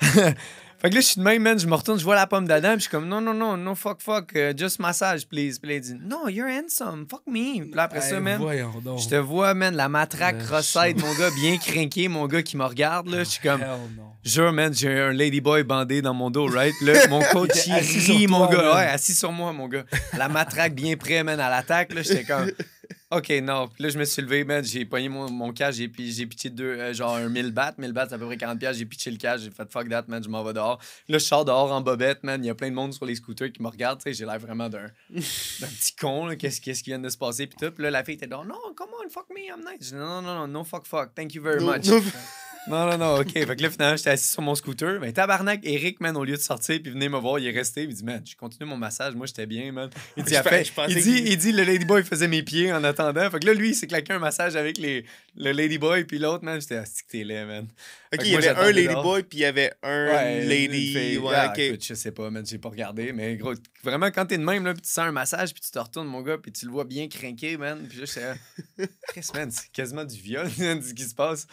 fait que là, je suis de même, man, je me retourne, je vois la pomme d'Adam, je suis comme, non, non, non, non, fuck, fuck, euh, just massage, please. Puis là, dit, non, you're handsome, fuck me. Puis là, après ça, man, je te vois, man, la matraque ben, recette, mon gars, bien crinqué, mon gars qui me regarde, là, je suis comme, jure, man, j'ai un ladyboy bandé dans mon dos, right? Là, mon coach, il rit, mon gars, ouais, assis sur moi, mon gars. La matraque bien prêt, man, à l'attaque, là, j'étais comme... OK, non. Puis là, je me suis levé, man. J'ai pogné mon, mon cash, j'ai, j'ai pitché deux, euh, genre un 1000 bahts. 1000 bahts, c'est à peu près 40$. J'ai pitché le cash, j'ai fait fuck that, man. Je m'en vais dehors. Là, je sors dehors en bobette, man. Il y a plein de monde sur les scooters qui me regardent. J'ai l'air vraiment d'un, d'un petit con. Qu'est-ce, qu'est-ce qui vient de se passer? Puis tout. là, la fille était dehors. Non, come on, fuck me, I'm nice. non, non, non, no fuck, fuck. Thank you very much. Non, non, non, OK. Fait que là, finalement, j'étais assis sur mon scooter. Mais tabarnak, Eric, man, au lieu de sortir puis venait me voir, il est resté. Il dit, man, je continue mon massage. Moi, j'étais bien, man. Il dit, après, il, dit, il dit, le Ladyboy faisait mes pieds en attendant. Fait que là, lui, il s'est claqué un massage avec les, le Ladyboy puis l'autre, man. J'étais, assis ah, que t'es laid, man. OK, il y avait un Ladyboy puis il y avait un Lady. ouais, ah, OK. je sais pas, man, j'ai pas regardé. Mais gros, vraiment, quand t'es de même, là, puis tu sens un massage puis tu te retournes, mon gars, puis tu le vois bien crinqué, man. Puis là, j'étais, ah, c'est quasiment du viol, ce qui se passe.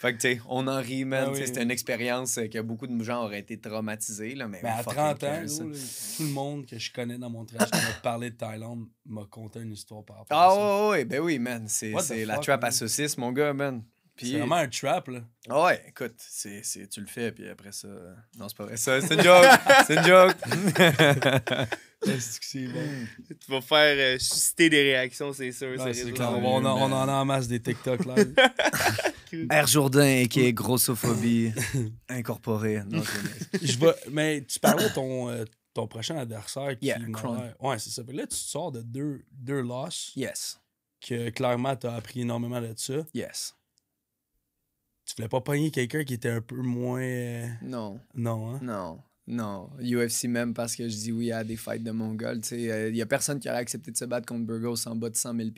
Fait que, tu sais, on en rit, man. Ben c'est une expérience euh, que beaucoup de gens auraient été traumatisés. Là, mais ben, à 30 ans, tout le monde que je connais dans mon trajet qui m'a parlé de Thaïlande m'a conté une histoire par ah, à ouais, ben oui, man. C'est la trap à saucisses, mon gars, man. C'est vraiment un trap, là. Ah ouais, écoute, tu le fais, puis après ça. Non, c'est pas vrai. c'est une joke. c'est une joke. tu vas faire euh, susciter des réactions, c'est sûr. c'est On, on, en a en masse des TikTok là. Air Jourdain, qui est grossophobie incorporée. je vais, mais tu parlais de ton, euh, ton prochain adversaire qui Ouais, c'est ça. Là, tu sors de deux, deux losses. Yes. Que clairement, tu as appris énormément de ça. Yes. Tu voulais pas pogner quelqu'un qui était un peu moins. Euh, non. Non, hein? Non. Non, UFC même parce que je dis oui à des fights de Mongol. Il n'y euh, y a personne qui aurait accepté de se battre contre Burgos en bas de 100 000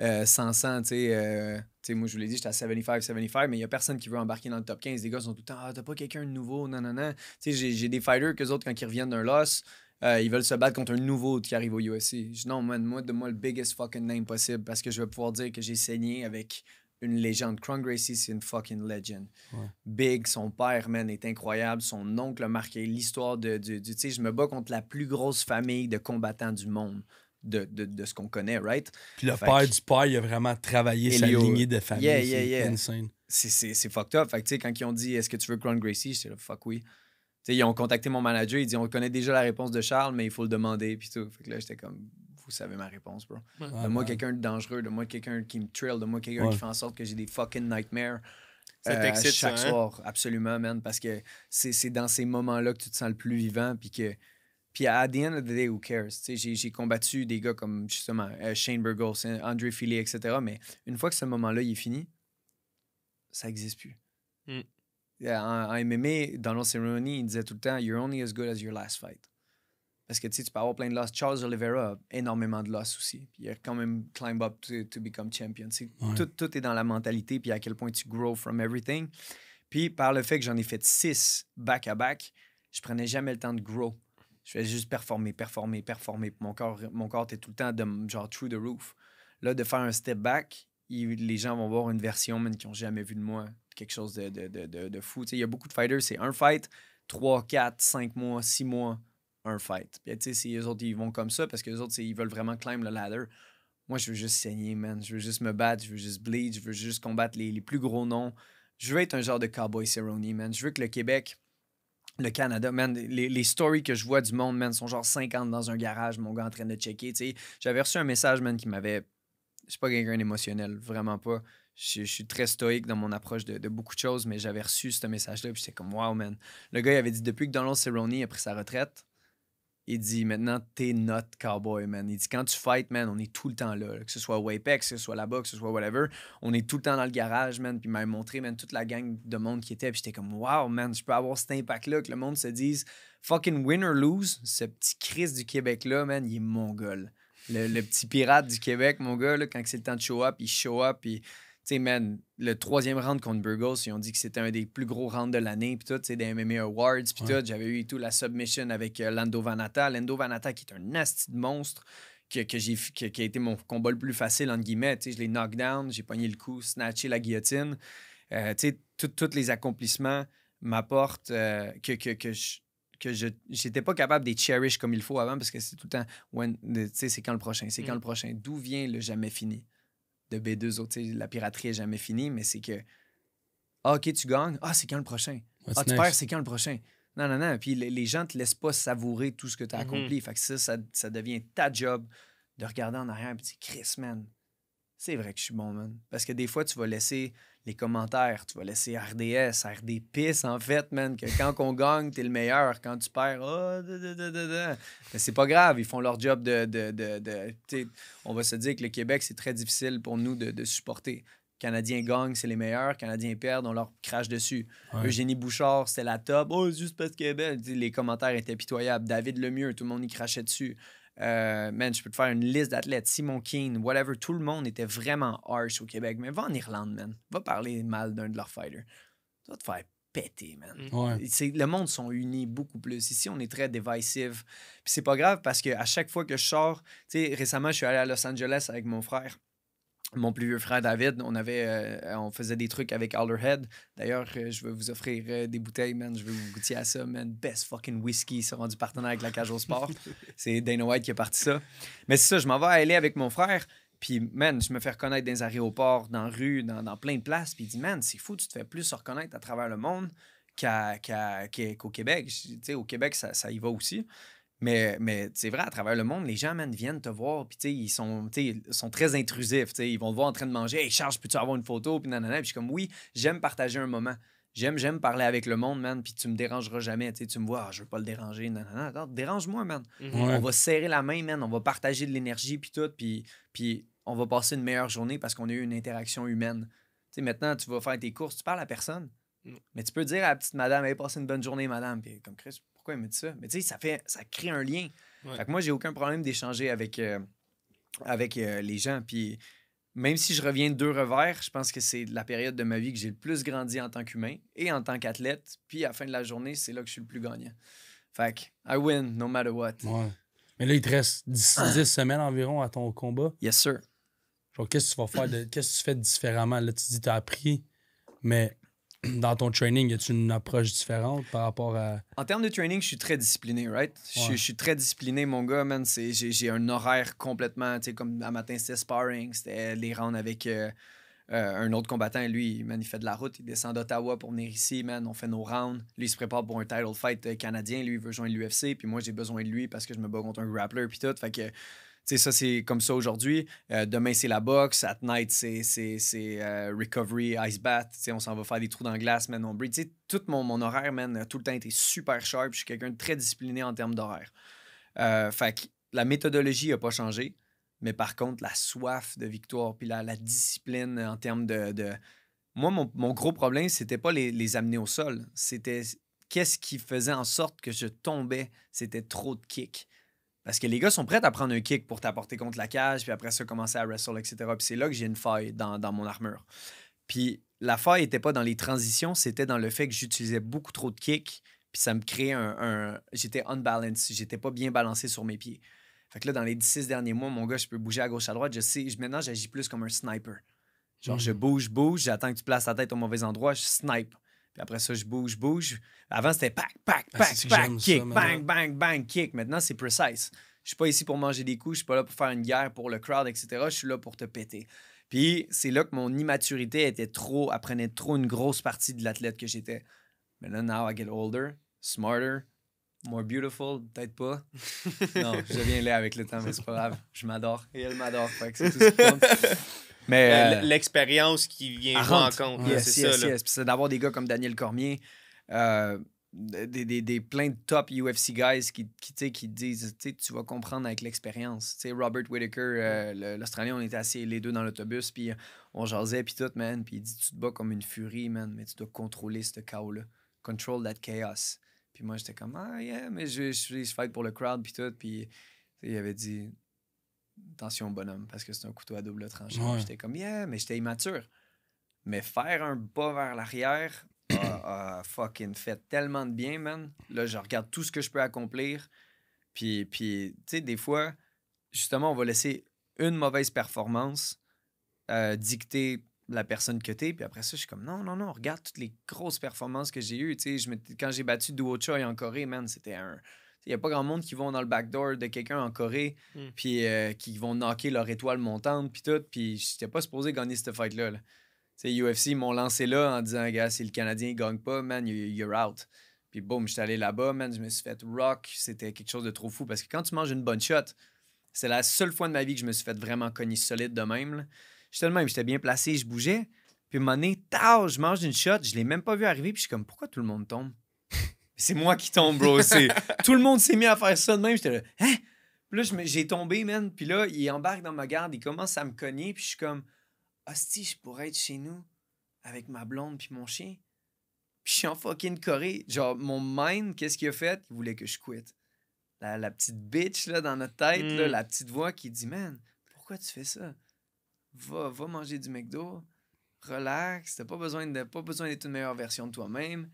euh, sans 100, euh, tu sais, moi je vous l'ai dit, j'étais à 75, 75, mais il n'y a personne qui veut embarquer dans le top 15. Les gars sont tout le temps, ah, t'as pas quelqu'un de nouveau, non, non, non. Tu sais, j'ai des fighters qu'eux autres, quand ils reviennent d'un loss, ils veulent se battre contre un nouveau qui arrive au UFC. Je dis non, moi, de moi le biggest fucking name possible parce que je vais pouvoir dire que j'ai saigné avec une légende. Cron Gracie, c'est une fucking legend. Big, son père, man, est incroyable. Son oncle a marqué l'histoire de. du, tu sais, je me bats contre la plus grosse famille de combattants du monde. De, de, de ce qu'on connaît, right? Puis le père du père, il a vraiment travaillé sa lignée de famille. Yeah, yeah, yeah. C'est c'est, C'est fucked up. Fait que, tu sais, quand ils ont dit Est-ce que tu veux Cron Gracie? J'étais là, fuck oui. sais, ils ont contacté mon manager, ils dit on connaît déjà la réponse de Charles, mais il faut le demander puis tout. Fait que là, j'étais comme vous savez ma réponse, bro. De moi, quelqu'un de dangereux, de moi, quelqu'un qui me trail, de moi, quelqu'un qui fait en sorte que j'ai des fucking nightmares. Ça euh, chaque hein? soir, absolument, man, parce que c'est dans ces moments-là que tu te sens le plus vivant, puis que puis à the end of the day, who cares? J'ai combattu des gars comme justement euh, Shane Burgos, André Philly, etc. Mais une fois que ce moment-là il est fini, ça n'existe plus. Mm. En, en, MMA, dans nos cérémonies, il disait tout le temps You're only as good as your last fight. Parce que tu peux avoir plein de loss Charles Oliveira a énormément de loss aussi. Puis il a quand même climb up to, become champion. Tout, tout, est dans la mentalité, puis à quel point tu grow from everything. Puis par le fait que j'en ai fait six back-à-back, je prenais jamais le temps de grow. Je faisais juste performer, performer, performer. Mon corps, mon corps était tout le temps de, genre through the roof. Là, de faire un step back, les gens vont voir une version même qu'ils n'ont jamais vu de moi. Quelque chose de, de, de, de fou. Tu sais, il y a beaucoup de fighters, c'est un fight, trois, quatre, cinq mois, six mois fight. tu sais, si eux autres, ils vont comme ça parce que les autres, ils veulent vraiment climb le ladder. Moi, je veux juste saigner, man. Je veux juste me battre. Je veux juste bleed. Je veux juste combattre les, les plus gros noms. Je veux être un genre de cowboy Cerrone. man. Je veux que le Québec, le Canada, man, les, les, stories que je vois du monde, man, sont genre 50 dans un garage, mon gars en train de checker, tu sais. J'avais reçu un message, man, qui m'avait... Je suis pas quelqu'un émotionnel vraiment pas. Je, suis très stoïque dans mon approche de, de beaucoup de choses, mais j'avais reçu ce message-là, puis j'étais comme « Wow, man ». Le gars, il avait dit « Depuis que Donald Cerrone a pris sa retraite, il dit maintenant, t'es not cowboy, man. Il dit quand tu fight, man, on est tout le temps là. Que ce soit au que ce soit là-bas, que ce soit whatever, on est tout le temps dans le garage, man. Puis il m'a montré, man, toute la gang de monde qui était. Puis j'étais comme, wow, man, je peux avoir cet impact-là, que le monde se dise, fucking win or lose, ce petit Chris du Québec-là, man, il est mon Le, le, petit pirate du Québec, mon gars, là, quand c'est le temps de show up, il show up, puis man, le troisième round contre Burgos, ils ont dit que c'était un des plus gros rounds de l'année, puis tout, c'est des MMA Awards, puis tout. J'avais eu tout la submission avec euh, Lando Vanata. Lando Vanata, qui est un nasty monstre, que, j'ai, qui a été mon combat le plus facile, entre guillemets. je l'ai knockdown. j'ai pogné le coup, snatché la guillotine. Euh, tu tous les accomplissements m'apportent euh, que, que, que je n'étais pas capable de cherish comme il faut avant parce que c'est tout le temps, c'est quand le prochain, c'est quand mm. le prochain. D'où vient le jamais fini? de B2 autres. La piraterie est jamais finie, mais c'est que, ah, OK, tu gagnes. Ah, c'est quand le prochain? ah, tu perds, c'est quand le prochain? Non, non, non. Puis les, gens te laissent pas savourer tout ce que tu as mm-hmm. accompli. ça, ça, ça, devient ta job de regarder en arrière et de dire, Chris, man, c'est vrai que je suis bon, man. Parce que des fois, tu vas laisser les commentaires. Tu vas laisser RDS, RD pisse en fait, man, que quand on gagne, t'es le meilleur. Quand tu perds, oh, c'est pas grave, ils font leur job de. de, de, on va se dire que le Québec, c'est très difficile pour nous de, de supporter. Canadiens gagnent, c'est les meilleurs. Canadiens perdent, on leur crache dessus. Eugénie Bouchard, c'était la top. Oh, juste parce que dit ben, Les commentaires étaient pitoyables. David Lemieux, tout le monde y crachait dessus. Euh, man, je peux te faire une liste d'athlètes, Simon Keane, whatever, tout le monde était vraiment harsh au Québec. Mais va en Irlande, man. Va parler mal d'un de leurs fighters. Ça va te faire péter, man. Mm. Le monde sont unis beaucoup plus. Ici, on est très divisive. Puis c'est pas grave parce que à chaque fois que je sors, tu sais, récemment, je suis allé à Los Angeles avec mon frère mon plus vieux frère David, on avait, euh, on faisait des trucs avec Alderhead. D'ailleurs, euh, je vais vous offrir euh, des bouteilles, man. Je vais vous goûter à ça, man. Best fucking whisky. Ça du partenaire avec la Cage au Sport. c'est Dana White qui a parti ça. Mais c'est ça, je m'en vais aller avec mon frère. Puis, man, je me fais reconnaître dans les aéroports, dans la rue, dans, plein de places. Puis il dit, man, c'est fou, tu te fais plus reconnaître à travers le monde qu'à, qu'à, qu'au Québec. Tu sais, au Québec, ça, ça y va aussi. Mais, mais c'est vrai, à travers le monde, les gens, viennent te voir, puis ils sont, sont très intrusifs. Ils vont te voir en train de manger. Hey, Charles, peux-tu avoir une photo? Puis nanana. Puis je suis comme, oui, j'aime partager un moment. J'aime, j'aime parler avec le monde, man, puis tu me dérangeras jamais. tu me vois, je ah, je veux pas le déranger. dérange-moi, man. Mhm. On va serrer la main, man. On va partager de l'énergie, puis tout. Puis, puis on va passer une meilleure journée parce qu'on a eu une interaction humaine. maintenant, tu vas faire tes courses, tu parles à personne. Mm. Mais tu peux dire à la petite madame, hey, passez une bonne journée, madame. Puis comme Chris, mais tu sais, ça, fait, ça crée un lien. Fait que moi, j'ai aucun problème d'échanger avec, euh, avec euh, les gens. Puis même si je reviens de deux revers, je pense que c'est la période de ma vie que j'ai le plus grandi en tant qu'humain et en tant qu'athlète. Puis à la fin de la journée, c'est là que je suis le plus gagnant. Fait que I win no matter what. Ouais. Mais là, il te reste 10, semaines environ à ton combat. Yes, sir. Qu'est-ce que tu vas faire? Qu'est-ce que tu fais différemment? Là, tu dis tu as appris, mais dans ton training, y a-tu une approche différente par rapport à. En termes de training, je suis très discipliné, right? Je, suis très discipliné, mon gars, man. J'ai un horaire complètement. Tu sais, comme le matin, c'était sparring, c'était les rounds avec euh, euh, un autre combattant. Lui, man, il fait de la route, il descend d'Ottawa pour venir ici, man. On fait nos rounds. Lui, il se prépare pour un title fight euh, canadien. Lui, il veut joindre l'UFC. Puis moi, j'ai besoin de lui parce que je me bats contre un grappler, puis tout. Fait que ça, c'est comme ça aujourd'hui. Euh, demain, c'est la boxe. At night, c'est euh, recovery, ice bath. on s'en va faire des trous dans la glace, mais On Tu tout mon, horaire, man, tout le temps était super sharp. Je suis quelqu'un de très discipliné en termes d'horaire. Euh, fait la méthodologie n'a pas changé. Mais par contre, la soif de victoire, puis la, la discipline en termes de. Moi, mon, gros problème, c'était pas les, les amener au sol. C'était qu'est-ce qui faisait en sorte que je tombais. C'était trop de kicks parce que les gars sont prêts à prendre un kick pour t'apporter contre la cage, puis après ça, commencer à wrestle, etc. Puis c'est là que j'ai une faille dans, mon armure. Puis la faille n'était pas dans les transitions, c'était dans le fait que j'utilisais beaucoup trop de kicks, puis ça me créait un. un... J'étais unbalanced, j'étais pas bien balancé sur mes pieds. Fait que là, dans les dix-six derniers mois, mon gars, je peux bouger à gauche, à droite. Je sais, maintenant, j'agis plus comme un sniper. Genre, hmm. je bouge, bouge, j'attends que tu places ta tête au mauvais endroit, je snipe après ça, je bouge, bouge. Avant, c'était pack, pack, ah, pack, pack, kick, bang, bang, bang, kick. Maintenant, c'est precise. Je suis pas ici pour manger des coups, je suis pas là pour faire une guerre pour le crowd, etc. Je suis là pour te péter. Puis c'est là que mon immaturité était trop, apprenait trop une grosse partie de l'athlète que j'étais. Mais là, now I get older, smarter, more beautiful, peut-être pas. non, je viens là avec le temps, mais c'est pas grave. Je m'adore et elle m'adore. c'est tout ce Mais, euh, euh, L'expérience qui vient en compte. c'est ça, c'est d'avoir des gars comme Daniel Cormier. Euh, des, des, des, plein de top UFC guys qui, qui, qui disent tu vas comprendre avec l'expérience. Robert Whitaker, l'Australien, on était assis les deux dans l'autobus, puis on jasait, puis tout, man. Puis il dit Tu te bats comme une furie, man, mais tu dois contrôler ce chaos-là. Control that chaos. Puis moi, j'étais comme Ah, yeah, mais je, je, je fight pour le crowd, puis tout. Puis il avait dit attention bonhomme, parce que c'est un couteau à double tranchant. J'étais comme, yeah, mais j'étais immature. Mais faire un pas vers l'arrière a, fucking fait tellement de bien, man. Là, je regarde tout ce que je peux accomplir. Puis, puis tu sais, des fois, justement, on va laisser une mauvaise performance euh, dicter la personne que t'es. Puis après ça, je suis comme, non, non, non, regarde toutes les grosses performances que j'ai eues. Tu sais, quand j'ai battu Duo Choi en Corée, man, c'était un il n'y a pas grand monde qui vont dans le backdoor de quelqu'un en Corée, hmm. puis euh, qui vont knocker leur étoile montante, puis tout. Puis j'étais pas supposé gagner cette fight-là. sais UFC m'ont lancé là en disant, gars, si le Canadien ne gagne pas, man, you're out. Puis boum, j'étais allé là-bas, man, je me suis fait rock. C'était quelque chose de trop fou parce que quand tu manges une bonne shot, c'est la seule fois de ma vie que je me suis fait vraiment cogner solide de même. J'étais le même, j'étais bien placé, je bougeais. Puis à un moment je mange une shot, je l'ai même pas vu arriver, puis je suis comme, pourquoi tout le monde tombe? c'est moi qui tombe, bro. tout le monde s'est mis à faire ça de même. J'étais là, hein? Puis j'ai tombé, man. Puis là, il embarque dans ma garde, il commence à me cogner. Puis je suis comme, hostie, je pourrais être chez nous avec ma blonde puis mon chien. Puis je suis en fucking Corée. Genre, mon mind, qu'est-ce qu'il a fait? Il voulait que je quitte. La, petite bitch, là, dans notre tête, hmm. la petite voix qui dit, man, pourquoi tu fais ça? Va, va manger du McDo, relax, t'as pas besoin pas besoin d'être une meilleure version de toi-même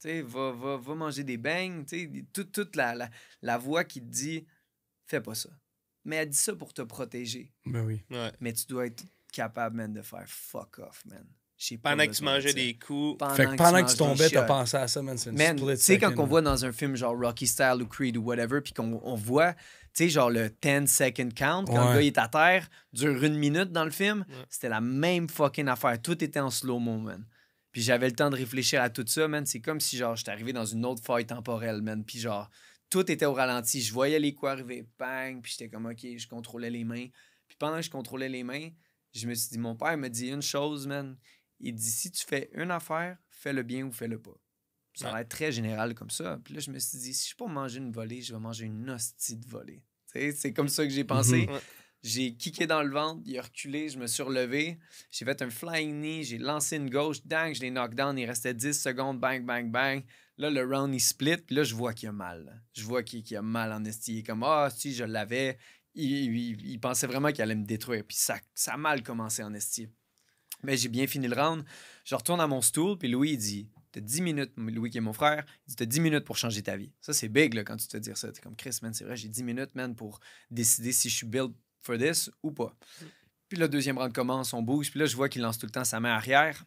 sais, va, va, manger des bangs, toute, toute la, la, voix qui te dit fais pas ça. Mais elle dit ça pour te protéger. Ben oui. Mais tu dois être capable, man, de faire fuck off, man. pendant que tu mangeais des coups. Pendant que, pendant que tu, tombais, t'as pensé à ça, man. tu sais, quand on voit dans un film genre Rocky Style ou Creed ou whatever, puis qu'on voit, tu sais, genre le 10 second count, quand le gars est à terre, dure une minute dans le film, c'était la même fucking affaire. Tout était en slow-mo, puis j'avais le temps de réfléchir à tout ça, man. C'est comme si, genre, j'étais arrivé dans une autre faille temporelle, man. Puis, genre, tout était au ralenti. Je voyais les coups arriver, bang, puis j'étais comme, OK, je contrôlais les mains. Puis pendant que je contrôlais les mains, je me suis dit, mon père me dit une chose, man. Il dit, si tu fais une affaire, fais-le bien ou fais-le pas. Ça va être très général comme ça. Puis là, je me suis dit, si je peux manger une volée, je vais manger une hostie de volée. C'est comme ça que j'ai mhm. pensé. J'ai kické dans le ventre, il a reculé, je me suis relevé. J'ai fait un flying knee, j'ai lancé une gauche, dang, je l'ai down, il restait 10 secondes, bang, bang, bang. Là, le round, il split, puis là, je vois qu'il a mal. Je vois qu'il y a mal en esti. comme, ah, si, je l'avais. Il, il, pensait vraiment qu'il allait me détruire, puis ça, ça a mal commencé en esti. Mais j'ai bien fini le round. Je retourne à mon stool, puis Louis, il dit, t'as 10 minutes, Louis qui est mon frère, il dit, t'as 10 minutes pour changer ta vie. Ça, c'est big, quand tu te dis ça. T'es comme, Chris, man, c'est vrai, j'ai 10 minutes, man, pour décider si je suis build for this ou pas. Puis le deuxième round commence, on bouge. Puis là, je vois qu'il lance tout le temps sa main arrière.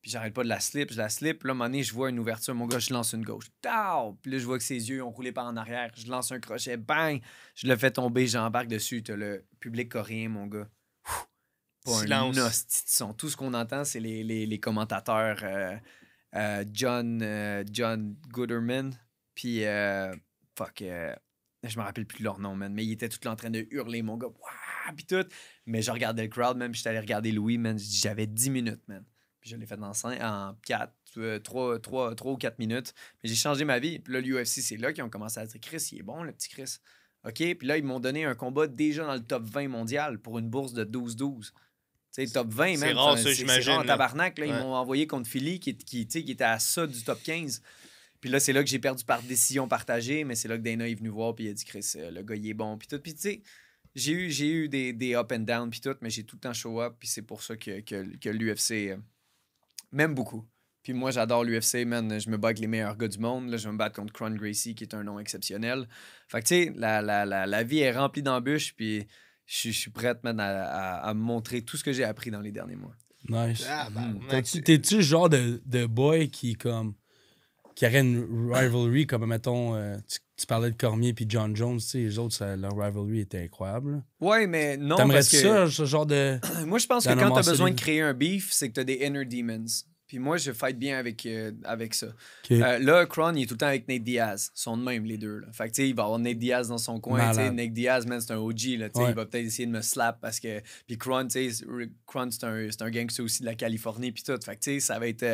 Puis j'arrête pas de la slip, je la slip. Là, à un moment je vois une ouverture. Mon gars, je lance une gauche. Tao! Puis là, je vois que ses yeux ont roulé par en arrière. Je lance un crochet. Bang! Je le fais tomber, j'embarque dessus. T'as le public coréen, mon gars. Ouh! Pas un son. Tout ce qu'on entend, c'est les, commentateurs euh, euh, John, euh, John Gooderman. Puis, fuck, je me rappelle plus de leur nom, mais ils étaient tout en train de hurler, mon gars, puis tout. Mais je regardais le crowd, même, j'étais allé regarder Louis, j'avais 10 minutes, Puis je l'ai fait dans 4, 3, 3, ou 4 minutes. Mais j'ai changé ma vie. Puis là, l'UFC, c'est là qu'ils ont commencé à dire Chris, il est bon, le petit Chris. OK, puis là, ils m'ont donné un combat déjà dans le top 20 mondial pour une bourse de 12-12. C'est top 20, même. C'est rare, ça, Ils m'ont envoyé contre Philly, qui, qui était à ça du top 15. Puis là, c'est là que j'ai perdu par décision partagée, mais c'est là que Dana est venu voir, puis il a dit, Chris, euh, le gars, il est bon, puis tout. Puis tu sais, j'ai eu, j'ai eu des, des, up and down, puis tout, mais j'ai tout le temps show up, puis c'est pour ça que, l'UFC euh, m'aime beaucoup. Puis moi, j'adore l'UFC, man. Je me bats avec les meilleurs gars du monde. Là, je vais me battre contre Cron Gracie, qui est un nom exceptionnel. Fait que, tu sais, la, vie est remplie d'embûches, puis je, suis prête, man, à, à, montrer tout ce que j'ai appris dans les derniers mois. Nice. Ah, mm. ben, ben, t'es-tu le genre de, de boy qui, comme, qu'il y aurait une rivalry comme, mettons, euh, tu, parlais de Cormier puis John Jones, tu sais, les autres, leur rivalry était incroyable. Oui, mais non. T'aimerais parce que... ça, ce genre de. Moi, je pense que quand t'as besoin de créer un beef, c'est que t'as des inner demons. Puis moi, je fight bien avec, euh, avec ça. Euh, là, Cron, il est tout le temps avec Nate Diaz. Ils sont de même, les deux. Là. Fait tu sais, il va avoir Nate Diaz dans son coin. Nate Diaz, man, c'est un OG. Là, Il va peut-être essayer de me slap parce que. Puis Cron, tu sais, Cron, c'est un, c'est un gangster aussi de la Californie. Puis tout. Fait que, tu sais, ça va être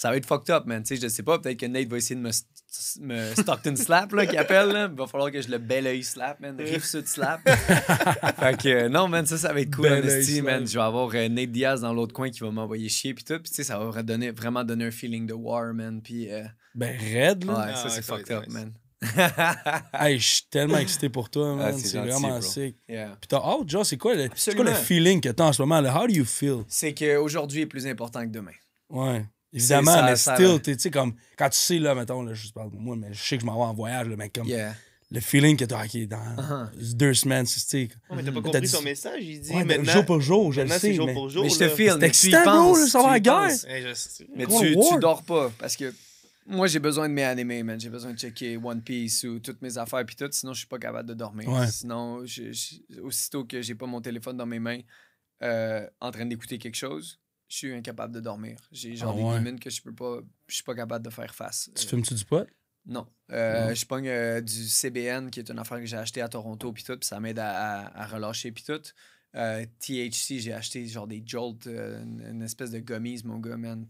ça va être fucked up, man. Tu sais, je sais pas, peut-être que Nate va essayer de me, me Stockton slap, là, qui appelle. Il va falloir que je le bel oeil slap, man. riff sud slap. fait que euh, non, man, ça, ça va être cool, honesty, man. Je vais avoir euh, Nate Diaz dans l'autre coin qui va m'envoyer chier, puis tout. Puis tu sais, ça va redonner, vraiment donner un feeling de war, man. Puis. Euh, ben, red, là. Ouais, ça, ah, c'est fucked up, man. hey, je suis tellement excité pour toi, ah, man. c'est vraiment sick. Yeah. Puis t'as c'est quoi, le, quoi le feeling que t'as en ce moment? Là? How do you feel? C'est qu'aujourd'hui est plus important que demain. Ouais. Évidemment, mais still, tu sais, comme quand tu sais, là, mettons, je parle de moi, mais je sais que je m'en vais en voyage, mais comme le feeling que tu as, est dans uh-huh. deux semaines, tu sais. pas compris son message, il dit Jour pour jour, je le sais. Jour mais... je te tu ça va à guerre. Mais tu, tu dors pas parce que moi, j'ai besoin de mes man. J'ai besoin de checker One Piece ou toutes mes affaires puis tout. Sinon, je suis pas capable de dormir. Sinon, aussitôt que j'ai pas mon téléphone dans mes mains, euh, en train d'écouter quelque chose, je suis incapable de dormir. J'ai genre ah des limites que je peux pas, je suis pas capable de faire face. Tu fumes-tu du pot? Non. Euh, je pogne euh, du CBN, qui est une affaire que j'ai acheté à Toronto, puis tout, ça m'aide à, à, relâcher, puis tout. Euh, THC, j'ai acheté genre des Jolt, une, espèce de gummies, mon gars, man,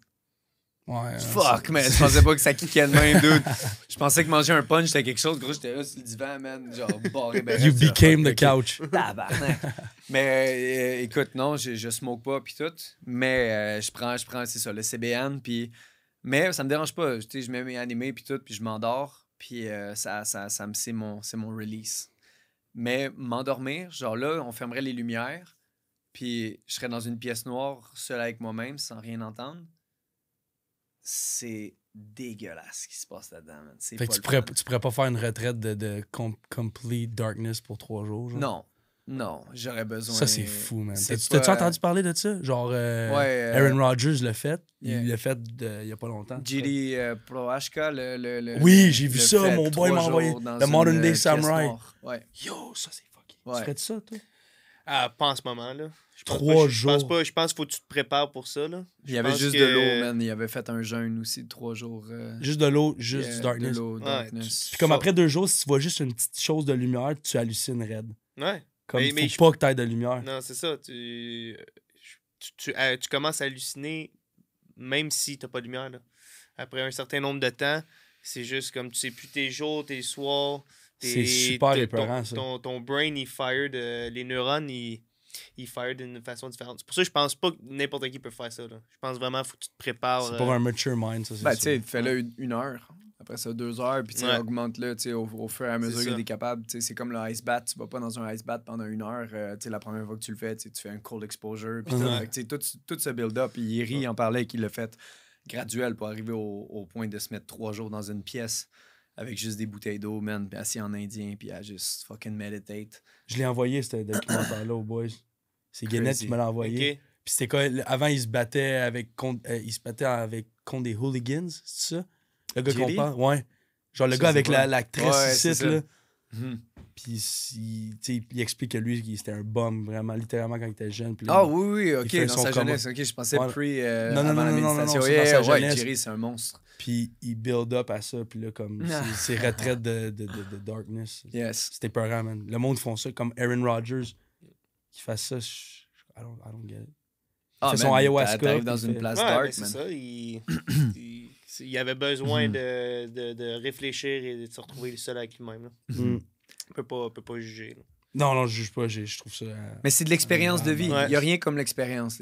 Fuck, man. Je pensais pas que ça kickait de même, dude. Je pensais que manger un punch, c'était quelque chose. Gros, j'étais là sur le divan, man. Genre, barré, ben, You became the couch. mais euh, écoute, non, je, je smoke pas, puis tout. Mais euh, je prends, je prends c'est ça, le CBN, puis. Mais ça me dérange pas. Je, je mets mes animés, puis tout, puis je m'endors. Puis euh, ça, ça, ça, me c'est mon, mon release. Mais m'endormir, genre là, on fermerait les lumières, puis je serais dans une pièce noire, seul avec moi-même, sans rien entendre c'est dégueulasse ce qui se passe là-dedans, man. tu, pourrais, tu pourrais pas faire une retraite de, de complete darkness pour trois jours, Non. Non, j'aurais besoin. Ça, c'est fou, man. T'as-tu euh, entendu parler de ça? Genre, euh, euh, Aaron Rodgers l'a fait. Il l'a fait il y a pas longtemps. Jiri euh, le, le, Oui, j'ai vu ça. Mon boy m'a envoyé. The Modern Day Samurai. Yo, ça, c'est fucking. Tu ferais ça, toi? pas en ce moment, là. Trois jours. Je pense qu'il faut que tu te prépares pour ça, Il y avait juste de l'eau, man. Il avait fait un jeûne aussi de trois jours. Euh, juste de l'eau, juste du darkness. Puis comme après deux jours, si tu vois juste une petite chose de lumière, tu hallucines raide. Ouais. Comme mais, faut pas que t'aies de lumière. Non, c'est ça. Tu... Tu, euh, commences à halluciner même si t'as pas de lumière, Après un certain nombre de temps, c'est juste comme tu sais plus tes jours, tes soirs. C'est super épeurant, Ton, brain, il fire les neurones, ils, ils fire d'une façon différente. C'est pour ça que je pense pas que n'importe qui peut faire ça. Je pense vraiment faut que tu te prépares. C'est pour euh, un mature mind, ça. Ben, tu sais, fais-le une, heure après ça deux heures, puis ouais. augmente-le au, fur et à mesure qu'il est capable. C'est comme le ice bat, tu vas pas dans un ice bat pendant une heure, euh, la première fois que tu le fais, tu fais un cold exposure, tout, ce build-up, il rit en parlait qu'il l'a fait graduel pour arriver au, point de se mettre trois jours dans une pièce avec juste des bouteilles d'eau, man, puis assis en indien, puis à juste fucking meditate. Je l'ai envoyé, ce documentaire-là, au boys. C'est Guinness qui me l'a envoyé. Puis c'était quoi? Avant, il se battait avec, contre, euh, il se battait avec contre des hooligans, c'est ça? Le gars qu'on parle? Ouais. Genre le gars avec l'actrice la, tresse, ici, là. Hmm. Puis il, explique que lui, c'était un bum, vraiment, littéralement, quand il était jeune. Ah oui, oui, ok, dans sa jeunesse. je pensais pre. Euh, non, non, non, non, non, non, non non non non c'est un monstre. Puis il build up à ça, puis là, comme ses retraites de, darkness. Yes. C'était non man. Le monde font ça, comme Aaron Rodgers, qui fait ça. I, don't, I don't get it. c'est ah, son ayahuasca. dans une place ouais, C'est ça, il, il, avait besoin mhm. de, réfléchir et de se retrouver seul avec lui-même. Mhm peut pas, peut pas juger. Non, non, je juge pas, je, trouve ça. Mais c'est de l'expérience de vie. Il n'y a rien comme l'expérience.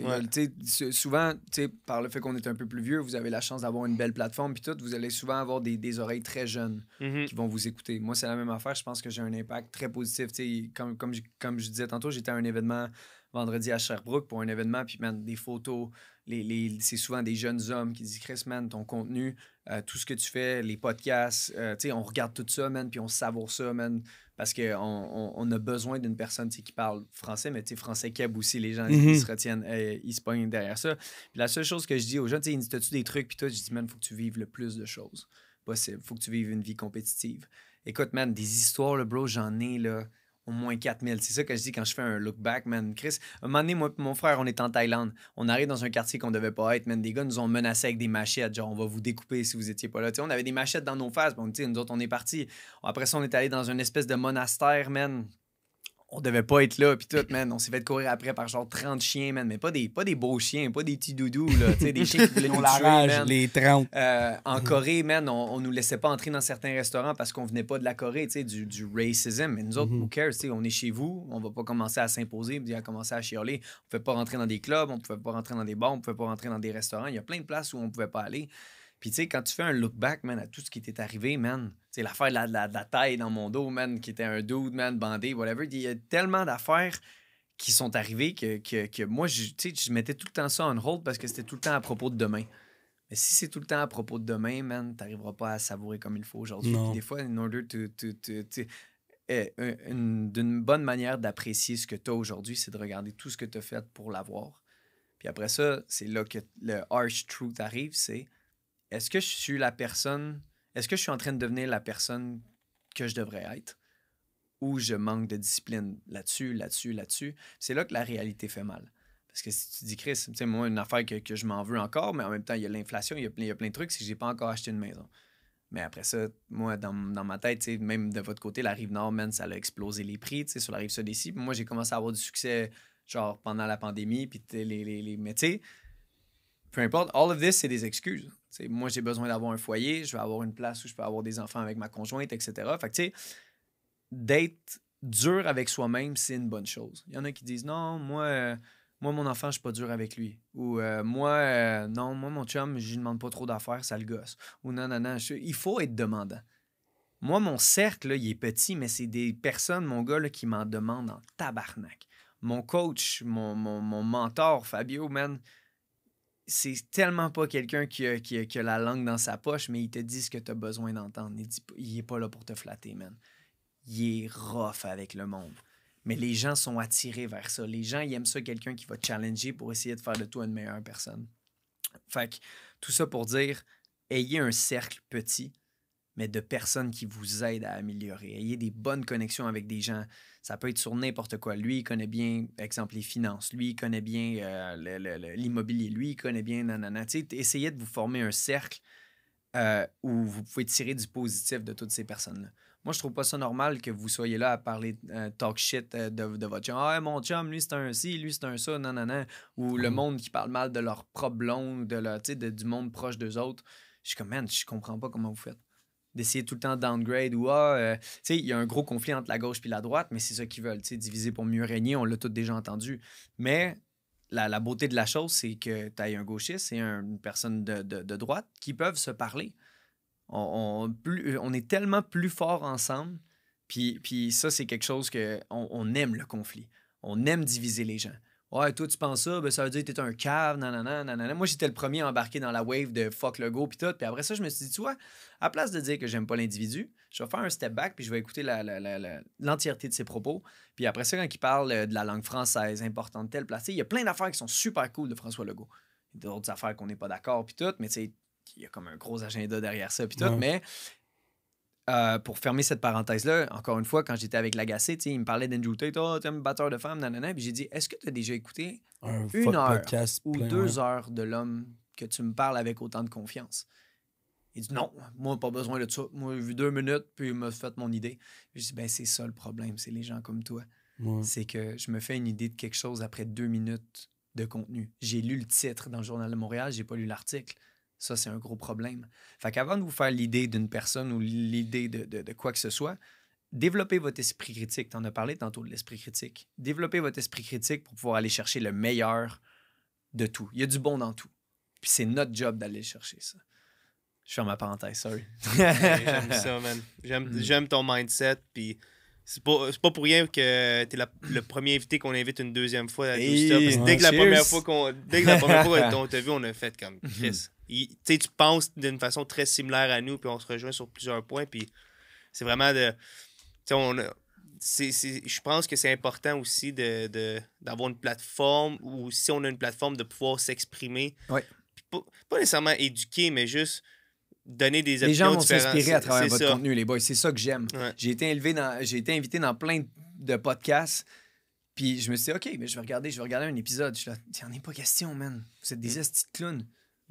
Souvent, tu par le fait qu'on est un peu plus vieux, vous avez la chance d'avoir une belle plateforme, puis tout, vous allez souvent avoir des, des oreilles très jeunes mm-hmm. qui vont vous écouter. Moi, c'est la même affaire. Je pense que j'ai un impact très positif. Tu Comme, comme, je, comme je disais tantôt, j'étais à un événement vendredi à Sherbrooke pour un événement, puis man, des photos. Les, les- c'est souvent des jeunes hommes qui disent Chris, man, ton contenu, euh, tout ce que tu fais, les podcasts, euh, tu on regarde tout ça, man, puis on savoure ça, man parce qu'on on, a besoin d'une personne qui parle français, mais tu français keb aussi, les gens ils mm-hmm. se retiennent, euh, ils se pognent derrière ça. Puis la seule chose que je dis aux gens, ils me disent des trucs, puis toi, je dis, man, faut que tu vives le plus de choses possible. Faut que tu vives une vie compétitive. Écoute, man, des histoires, le bro, j'en ai, là au moins 4000. C'est ça que je dis quand je fais un look back, man. Chris, un moment donné, moi et mon frère, on est en Thaïlande. On arrive dans un quartier qu'on devait pas être, man. Des gars nous ont menacés avec des machettes. Genre, on va vous découper si vous étiez pas là. on avait des machettes dans nos faces. Bon, tu nous autres, on est partis. Après ça, on est allé dans une espèce de monastère, man on devait pas être là, puis tout, man. On s'est fait courir après par genre 30 chiens, man. Mais pas des, pas des beaux chiens, pas des petits doudous, là. sais, des chiens qui voulaient nous tuer, les 30. Euh, en Corée, man, on, ne nous laissait pas entrer dans certains restaurants parce qu'on venait pas de la Corée, tu du, du racism. Mais nous autres, mhm. who cares, on est chez vous, on va pas commencer à s'imposer, à commencer à chialer. On ne pouvait pas rentrer dans des clubs, on ne pouvait pas rentrer dans des bars, on ne pouvait pas rentrer dans des restaurants. Il y a plein de places où on ne pouvait pas aller. Puis, tu sais, quand tu fais un look back, man, à tout ce qui t'est arrivé, man, c'est l'affaire de la, la, la, taille dans mon dos, man, qui était un dude, man, bandé, whatever. Il y a tellement d'affaires qui sont arrivées que, que, que moi, je, je mettais tout le temps ça en hold parce que c'était tout le temps à propos de demain. Mais si c'est tout le temps à propos de demain, man, t'arriveras pas à savourer comme il faut aujourd'hui. Des fois, in order to, tu eh, d'une bonne manière d'apprécier ce que tu as aujourd'hui, c'est de regarder tout ce que tu as fait pour l'avoir. Puis après ça, c'est là que le harsh truth arrive, c'est est-ce que je suis la personne, est-ce que je suis en train de devenir la personne que je devrais être ou je manque de discipline là-dessus, là-dessus, là-dessus? C'est là que la réalité fait mal. Parce que si tu dis, Chris, tu sais, moi, une affaire que, je m'en veux encore, mais en même temps, il y a l'inflation, il y a plein, il y a plein de trucs, si j'ai pas encore acheté une maison. Mais après ça, moi, dans, ma tête, même de votre côté, la rive nord, man, ça a explosé les prix, sur la rive sud ici. moi, j'ai commencé à avoir du succès, genre, pendant la pandémie, puis les, les, Mais tu sais, peu importe, all of this, c'est des excuses moi, j'ai besoin d'avoir un foyer, je vais avoir une place où je peux avoir des enfants avec ma conjointe, etc. Fait que, tu sais, d'être dur avec soi-même, c'est une bonne chose. Il y en a qui disent non, moi, euh, moi mon enfant, je ne suis pas dur avec lui. Ou euh, moi, euh, non, moi, mon chum, je lui demande pas trop d'affaires, ça le gosse. Ou non, non, non, il faut être demandant. Moi, mon cercle, il est petit, mais c'est des personnes, mon gars, qui m'en demandent en tabarnak. Mon coach, mon mentor, Fabio, man, c'est tellement pas quelqu'un qui a, qui, la langue dans sa poche, mais il te dit ce que tu as besoin d'entendre. Il, n'est est pas là pour te flatter, man. Il est rough avec le monde. Mais les gens sont attirés vers ça. Les gens, ils aiment ça, quelqu'un qui va te challenger pour essayer de faire de toi une meilleure personne. Fait que, tout ça pour dire, ayez un cercle petit mais de personnes qui vous aident à améliorer. Ayez des bonnes connexions avec des gens. Ça peut être sur n'importe quoi. Lui, il connaît bien, exemple, les finances. Lui, il connaît bien euh, l'immobilier. Lui, il connaît bien nanana. T'sais, essayez de vous former un cercle euh, où vous pouvez tirer du positif de toutes ces personnes-là. Moi, je trouve pas ça normal que vous soyez là à parler euh, talk shit de, de, votre chum. Ah, mon chum, lui, c'est un ci, lui, c'est un ça, nanana. Ou le monde qui parle mal de leur propre blonde, de leur, de, du monde proche d'eux autres. Je suis comme, man, je comprends pas comment vous faites d'essayer tout le temps downgrade ou ah, euh, tu sais, il y a un gros conflit entre la gauche puis la droite, mais c'est ça qu'ils veulent, tu sais, diviser pour mieux régner, on l'a tous déjà entendu. Mais la, beauté de la chose, c'est que tu as un gauchiste et une personne de, droite qui peuvent se parler. On, euh, est tellement plus fort ensemble, puis, ça, c'est quelque chose que on aime le conflit. On aime diviser les gens. Ouais, toi, tu penses ça, ben, ça veut dire que t'es un cave, nanana, nanana. Moi, j'étais le premier à embarquer dans la wave de fuck le go, puis tout. Puis après ça, je me suis dit, tu vois, à place de dire que j'aime pas l'individu, je vais faire un step back, puis je vais écouter l'entièreté la, de ses propos. Puis après ça, quand il parle euh, de la langue française, importante, telle place, il y a plein d'affaires qui sont super cool de François Legault. D'autres affaires qu'on n'est pas d'accord, puis tout, mais tu sais, il y a comme un gros agenda derrière ça, puis tout. Mais euh, pour fermer cette parenthèse-là, encore une fois, quand j'étais avec l'agacé, il me parlait d'Andrew Tate, oh, es un batteur de femmes, nanana. Puis j'ai dit, est-ce que tu as déjà écouté une heure ou deux heures de l'homme que tu me parles avec autant de confiance? Il dit, non, moi, pas besoin de ça. Moi, j'ai vu deux minutes, puis il m'a fait mon idée. Je dis, ben, c'est ça le problème, c'est les gens comme toi. C'est que je me fais une idée de quelque chose après deux minutes de contenu. J'ai lu le titre dans le Journal de Montréal, j'ai pas lu l'article. Ça, c'est un gros problème. Fait qu'avant de vous faire l'idée d'une personne ou l'idée de, quoi que ce soit, développez votre esprit critique. T'en as parlé tantôt de l'esprit critique. Développez votre esprit critique pour pouvoir aller chercher le meilleur de tout. Il y a du bon dans tout. Puis c'est notre job d'aller chercher ça. Je ferme ma parenthèse, sorry. Ben, j'aime ça, man. Hmm. J'aime ton mindset. Puis c'est pas, pour rien que t'es le premier invité qu'on invite une deuxième fois à tout ça. Parce que dès que la première fois qu'on t'a vu, on a fait comme Chris tu penses d'une façon très similaire à nous, puis on se rejoint sur plusieurs points. Puis c'est vraiment de. On, je pense que c'est important aussi de, d'avoir une plateforme, ou si on a une plateforme, de pouvoir s'exprimer. Pas, nécessairement éduquer, mais juste donner des opinions Les gens vont s'inspirer à travers votre contenu, les boys. C'est ça que j'aime. J'ai été élevé dans, j'ai été invité dans plein de podcasts. Puis je me suis dit, OK, mais je vais regarder, je vais regarder un épisode. Je suis là, ai pas question, man. Vous êtes des mm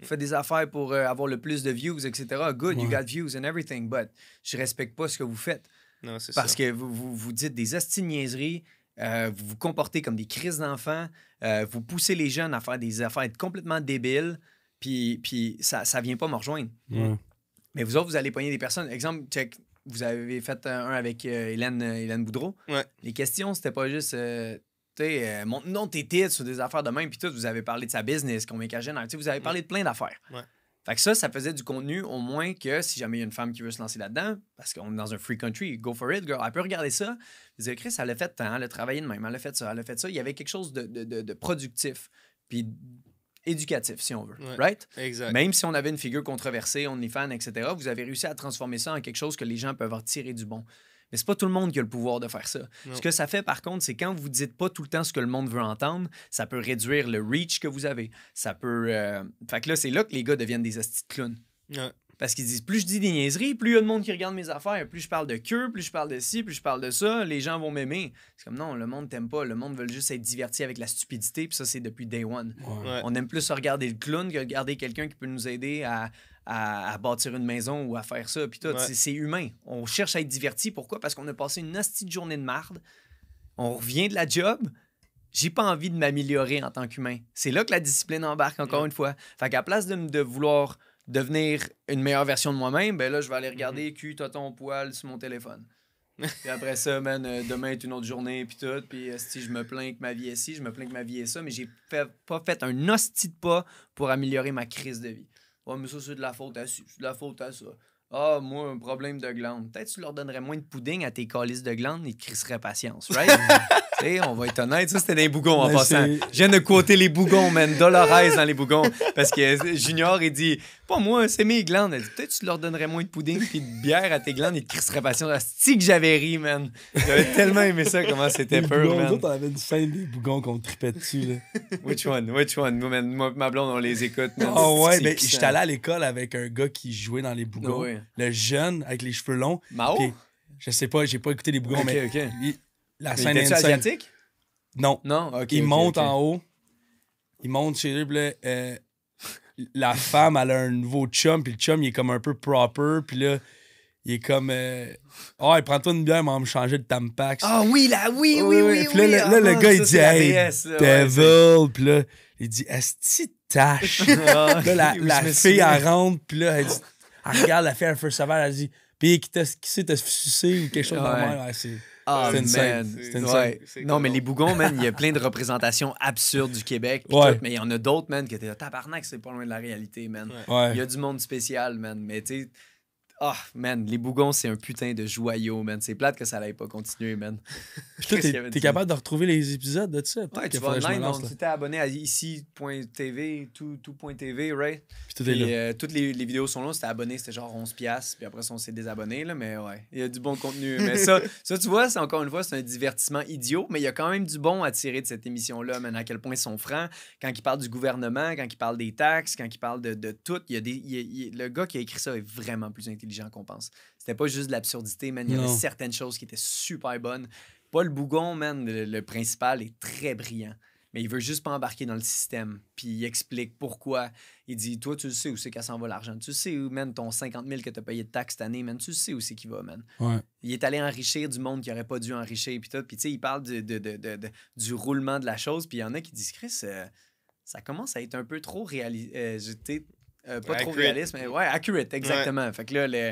faites des affaires pour euh, avoir le plus de views, etc. Good, you got views and everything, but je respecte pas ce que vous faites. Non, c'est Parce que vous, vous, vous, dites des astiniaiseries, euh, vous vous comportez comme des crises d'enfants, euh, vous poussez les jeunes à faire des affaires être complètement débiles, puis, puis ça, ça vient pas me rejoindre. Mais vous autres, vous allez pogner des personnes. Exemple, check, vous avez fait un, avec Hélène, Hélène Boudreau. Les questions, c'était pas juste mon mon nom tes titres sur des affaires de même, puis tout, vous avez parlé de sa business, combien qu'elle vous avez parlé de plein d'affaires. Fait que ça, ça faisait du contenu au moins que si jamais il y a une femme qui veut se lancer là-dedans, parce qu'on est dans un free country, go for it, girl. Elle peut regarder ça. Vous Chris, elle a fait tant, elle a travaillé de même, elle a fait ça, elle a fait ça. Il y avait quelque chose de, de, de, productif, puis éducatif, si on veut. Right? Même si on avait une figure controversée, on est fan, etc., vous avez réussi à transformer ça en quelque chose que les gens peuvent en tirer du bon. Mais c'est pas tout le monde qui a le pouvoir de faire ça. Ce que ça fait, par contre, c'est quand vous dites pas tout le temps ce que le monde veut entendre, ça peut réduire le reach que vous avez. Ça peut. Euh, fait que là, c'est là que les gars deviennent des astis clowns. Ouais. Parce qu'ils disent, plus je dis des niaiseries, plus il y a de monde qui regarde mes affaires, plus je parle de queue, plus je parle de ci, plus je parle de ça, les gens vont m'aimer. C'est comme non, le monde t'aime pas, le monde veut juste être diverti avec la stupidité, puis ça, c'est depuis day one. On aime plus regarder le clown que regarder quelqu'un qui peut nous aider à, bâtir une maison ou à faire ça, puis tout. C'est humain. On cherche à être diverti. Pourquoi? Parce qu'on a passé une hostie de journée de marde, on revient de la job, j'ai pas envie de m'améliorer en tant qu'humain. C'est là que la discipline embarque, encore une fois. Fait qu'à place de, de vouloir devenir une meilleure version de moi-même, ben là, je vais aller regarder mm -hmm. cul, poil sur mon téléphone. puis après ça, euh, demain est une autre journée, puis tout. Puis euh, si je me plains que ma vie est ci, je me plains que ma vie est ça, mais j'ai pas fait un hostie de pas pour améliorer ma crise de vie. Ouais, mais ça, c'est de la faute à ça. de la faute à ça. Ah, moi, un problème de glande. Peut-être tu leur donnerais moins de pouding à tes calices de glande, ils te crisseraient patience, right? on va être honnête, ça c'était des bougons en passant. Je viens de quoter les bougons, man. Dolores dans les bougons. Parce que Junior, il dit Pas moi, c'est mes glandes. Elle dit Peut-être tu leur donnerais moins de pouding puis de bière à tes glandes et te crisseraient passion. si que j'avais ri, man. J'avais tellement aimé ça, comment c'était peur, man. on avait une scène des bougons qu'on tripait dessus, là. Which one Which one moi, ma blonde, on les écoute, Oh ouais, mais suis allé à l'école avec un gars qui jouait dans les bougons. Le jeune, avec les cheveux longs. Mao Je sais pas, j'ai pas écouté les bougons, mais la scène asiatique? Non. Non, Il monte en haut. Il monte chez lui, puis euh, la femme, elle a un nouveau chum, puis le chum, il est comme un peu proper, puis là, il est comme. oh, euh, il ah, prend-toi une bière, mais on va me changer de Tampax. Ah oui, là, oui, oui, oui. oui puis là, le ah, gars, il dit, hey, Devil, puis là, il dit, est-ce que tâche? Ah, là, la, fille, elle rentre, puis là, elle, dit, elle regarde la fille, elle fait un elle dit, puis qui, qui sait, t'as sucé ou quelque chose ouais. de mer? Ouais, ah, une scène. Non, mais les Bougons, man, il y a plein de représentations absurdes du Québec. mais il y en a d'autres, man, qui étaient tabarnak, c'est pas loin de la réalité, man. Il y a du monde spécial, man. Mais tu sais, ah, oh, man, les bougons, c'est un putain de joyau, man. C'est plate que ça n'allait pas continuer, man. Toi, es capable de retrouver les épisodes de ça? Ouais, tu vas online, tu t'es abonné à ici.tv, tout.tv, right? Puis tout est là. Euh, toutes les, vidéos sont là. T'es abonné, c'était genre 11$, puis après ça, on s'est désabonné, là, mais ouais. Il y a du bon contenu. mais ça, ça, tu vois, c'est encore une fois, c'est un divertissement idiot, mais il y a quand même du bon à tirer de cette émission-là, man. À quel point ils sont francs, quand ils parlent du gouvernement, quand ils parlent des taxes, quand ils parlent de, de tout. Il y a des, le gars qui a écrit ça est vraiment plus intelligent gens qu'on pense. C'était pas juste de l'absurdité, man. Il y avait certaines choses qui étaient super bonnes. Paul Bougon, man, le, principal, est très brillant mais il veut juste pas embarquer dans le système. Puis il explique pourquoi. Il dit Toi, tu le sais où c'est qu'elle s'en va l'argent. Tu sais où, man, ton 50 000 que t'as payé de taxes cette année, man, tu sais où c'est qu'il va, man. Ouais. Il est allé enrichir du monde qui aurait pas dû enrichir. Puis tout. Puis tu sais, il parle de, du roulement de la chose. Puis il y en a qui disent Chris, euh, ça commence à être un peu trop réalisé. Euh, euh, pas trop réaliste, mais ouais, accurate, exactement. Fait que là,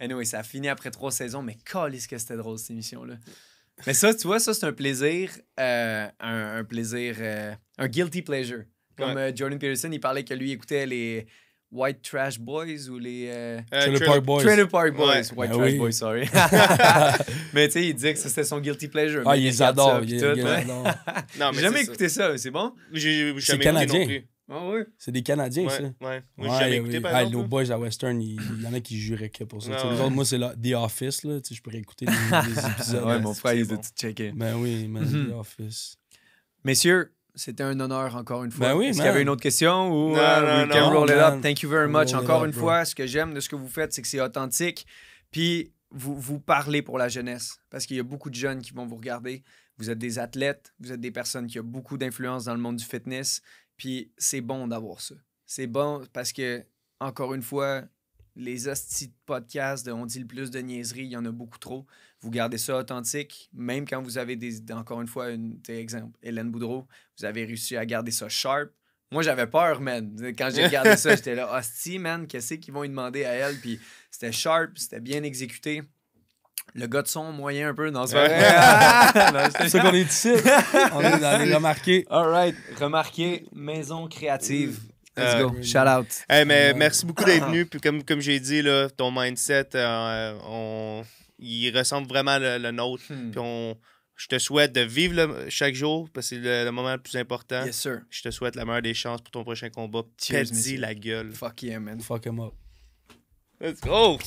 anyway, ça a fini après trois saisons, mais ce que c'était drôle cette émission-là. mais ça, tu vois, ça, c'est un plaisir, euh, un, plaisir, euh, un guilty pleasure. Comme Jordan Peterson, il parlait que lui écoutait les White Trash Boys ou les. Trailer Park Boys. Trailer Park Boys. White ben Trash Boys, sorry. mais tu sais, il disait que c'était son guilty pleasure. Ah, les adore. J'ai jamais écouté ça, c'est bon? J'ai jamais écouté non ah c'est des Canadiens, ça. Ouais. nos boys à Western, il, y en a qui juraient que pour ça. Ah moi, c'est The Office, là. Tu sais, je pourrais écouter les, épisodes. ouais, mon frère, il Ben oui, mhm. The Office. Messieurs, c'était un honneur encore une fois. Ben oui, Est-ce qu'il y avait une autre question ou non, euh, Thank you very much. encore une fois, ce que j'aime de ce que vous faites, c'est que c'est authentique. Puis vous, vous parlez pour la jeunesse parce qu'il y a beaucoup de jeunes qui vont vous regarder. Vous êtes des athlètes, vous êtes des personnes qui ont beaucoup d'influence dans le monde du fitness. Puis c'est bon d'avoir ça. C'est bon parce que, encore une fois, les hosties de podcasts On dit le plus de niaiseries, il y en a beaucoup trop. Vous gardez ça authentique, même quand vous avez des. Encore une fois, une, exemple, Hélène Boudreau, vous avez réussi à garder ça sharp. Moi, j'avais peur, man. Quand j'ai regardé ça, j'étais là, hostie, man, qu'est-ce qu'ils vont lui demander à elle? Puis c'était sharp, c'était bien exécuté. Le gars de son moyen un peu dans ce C'est ça qu'on est ici. On est dans les remarqués. All right. Remarqué, maison créative. Euh, Let's go. Euh, Shout out. mais euh, merci beaucoup d'être venu. Puis comme, comme j'ai dit, là, ton mindset, on, il ressemble vraiment le, nôtre. Hmm. je te souhaite de vivre chaque jour parce que c'est le, moment le plus important. Yes, sir. Je te souhaite la meilleure des chances pour ton prochain combat. dis la gueule. Fuck yeah, man. Fuck him up. Let's go.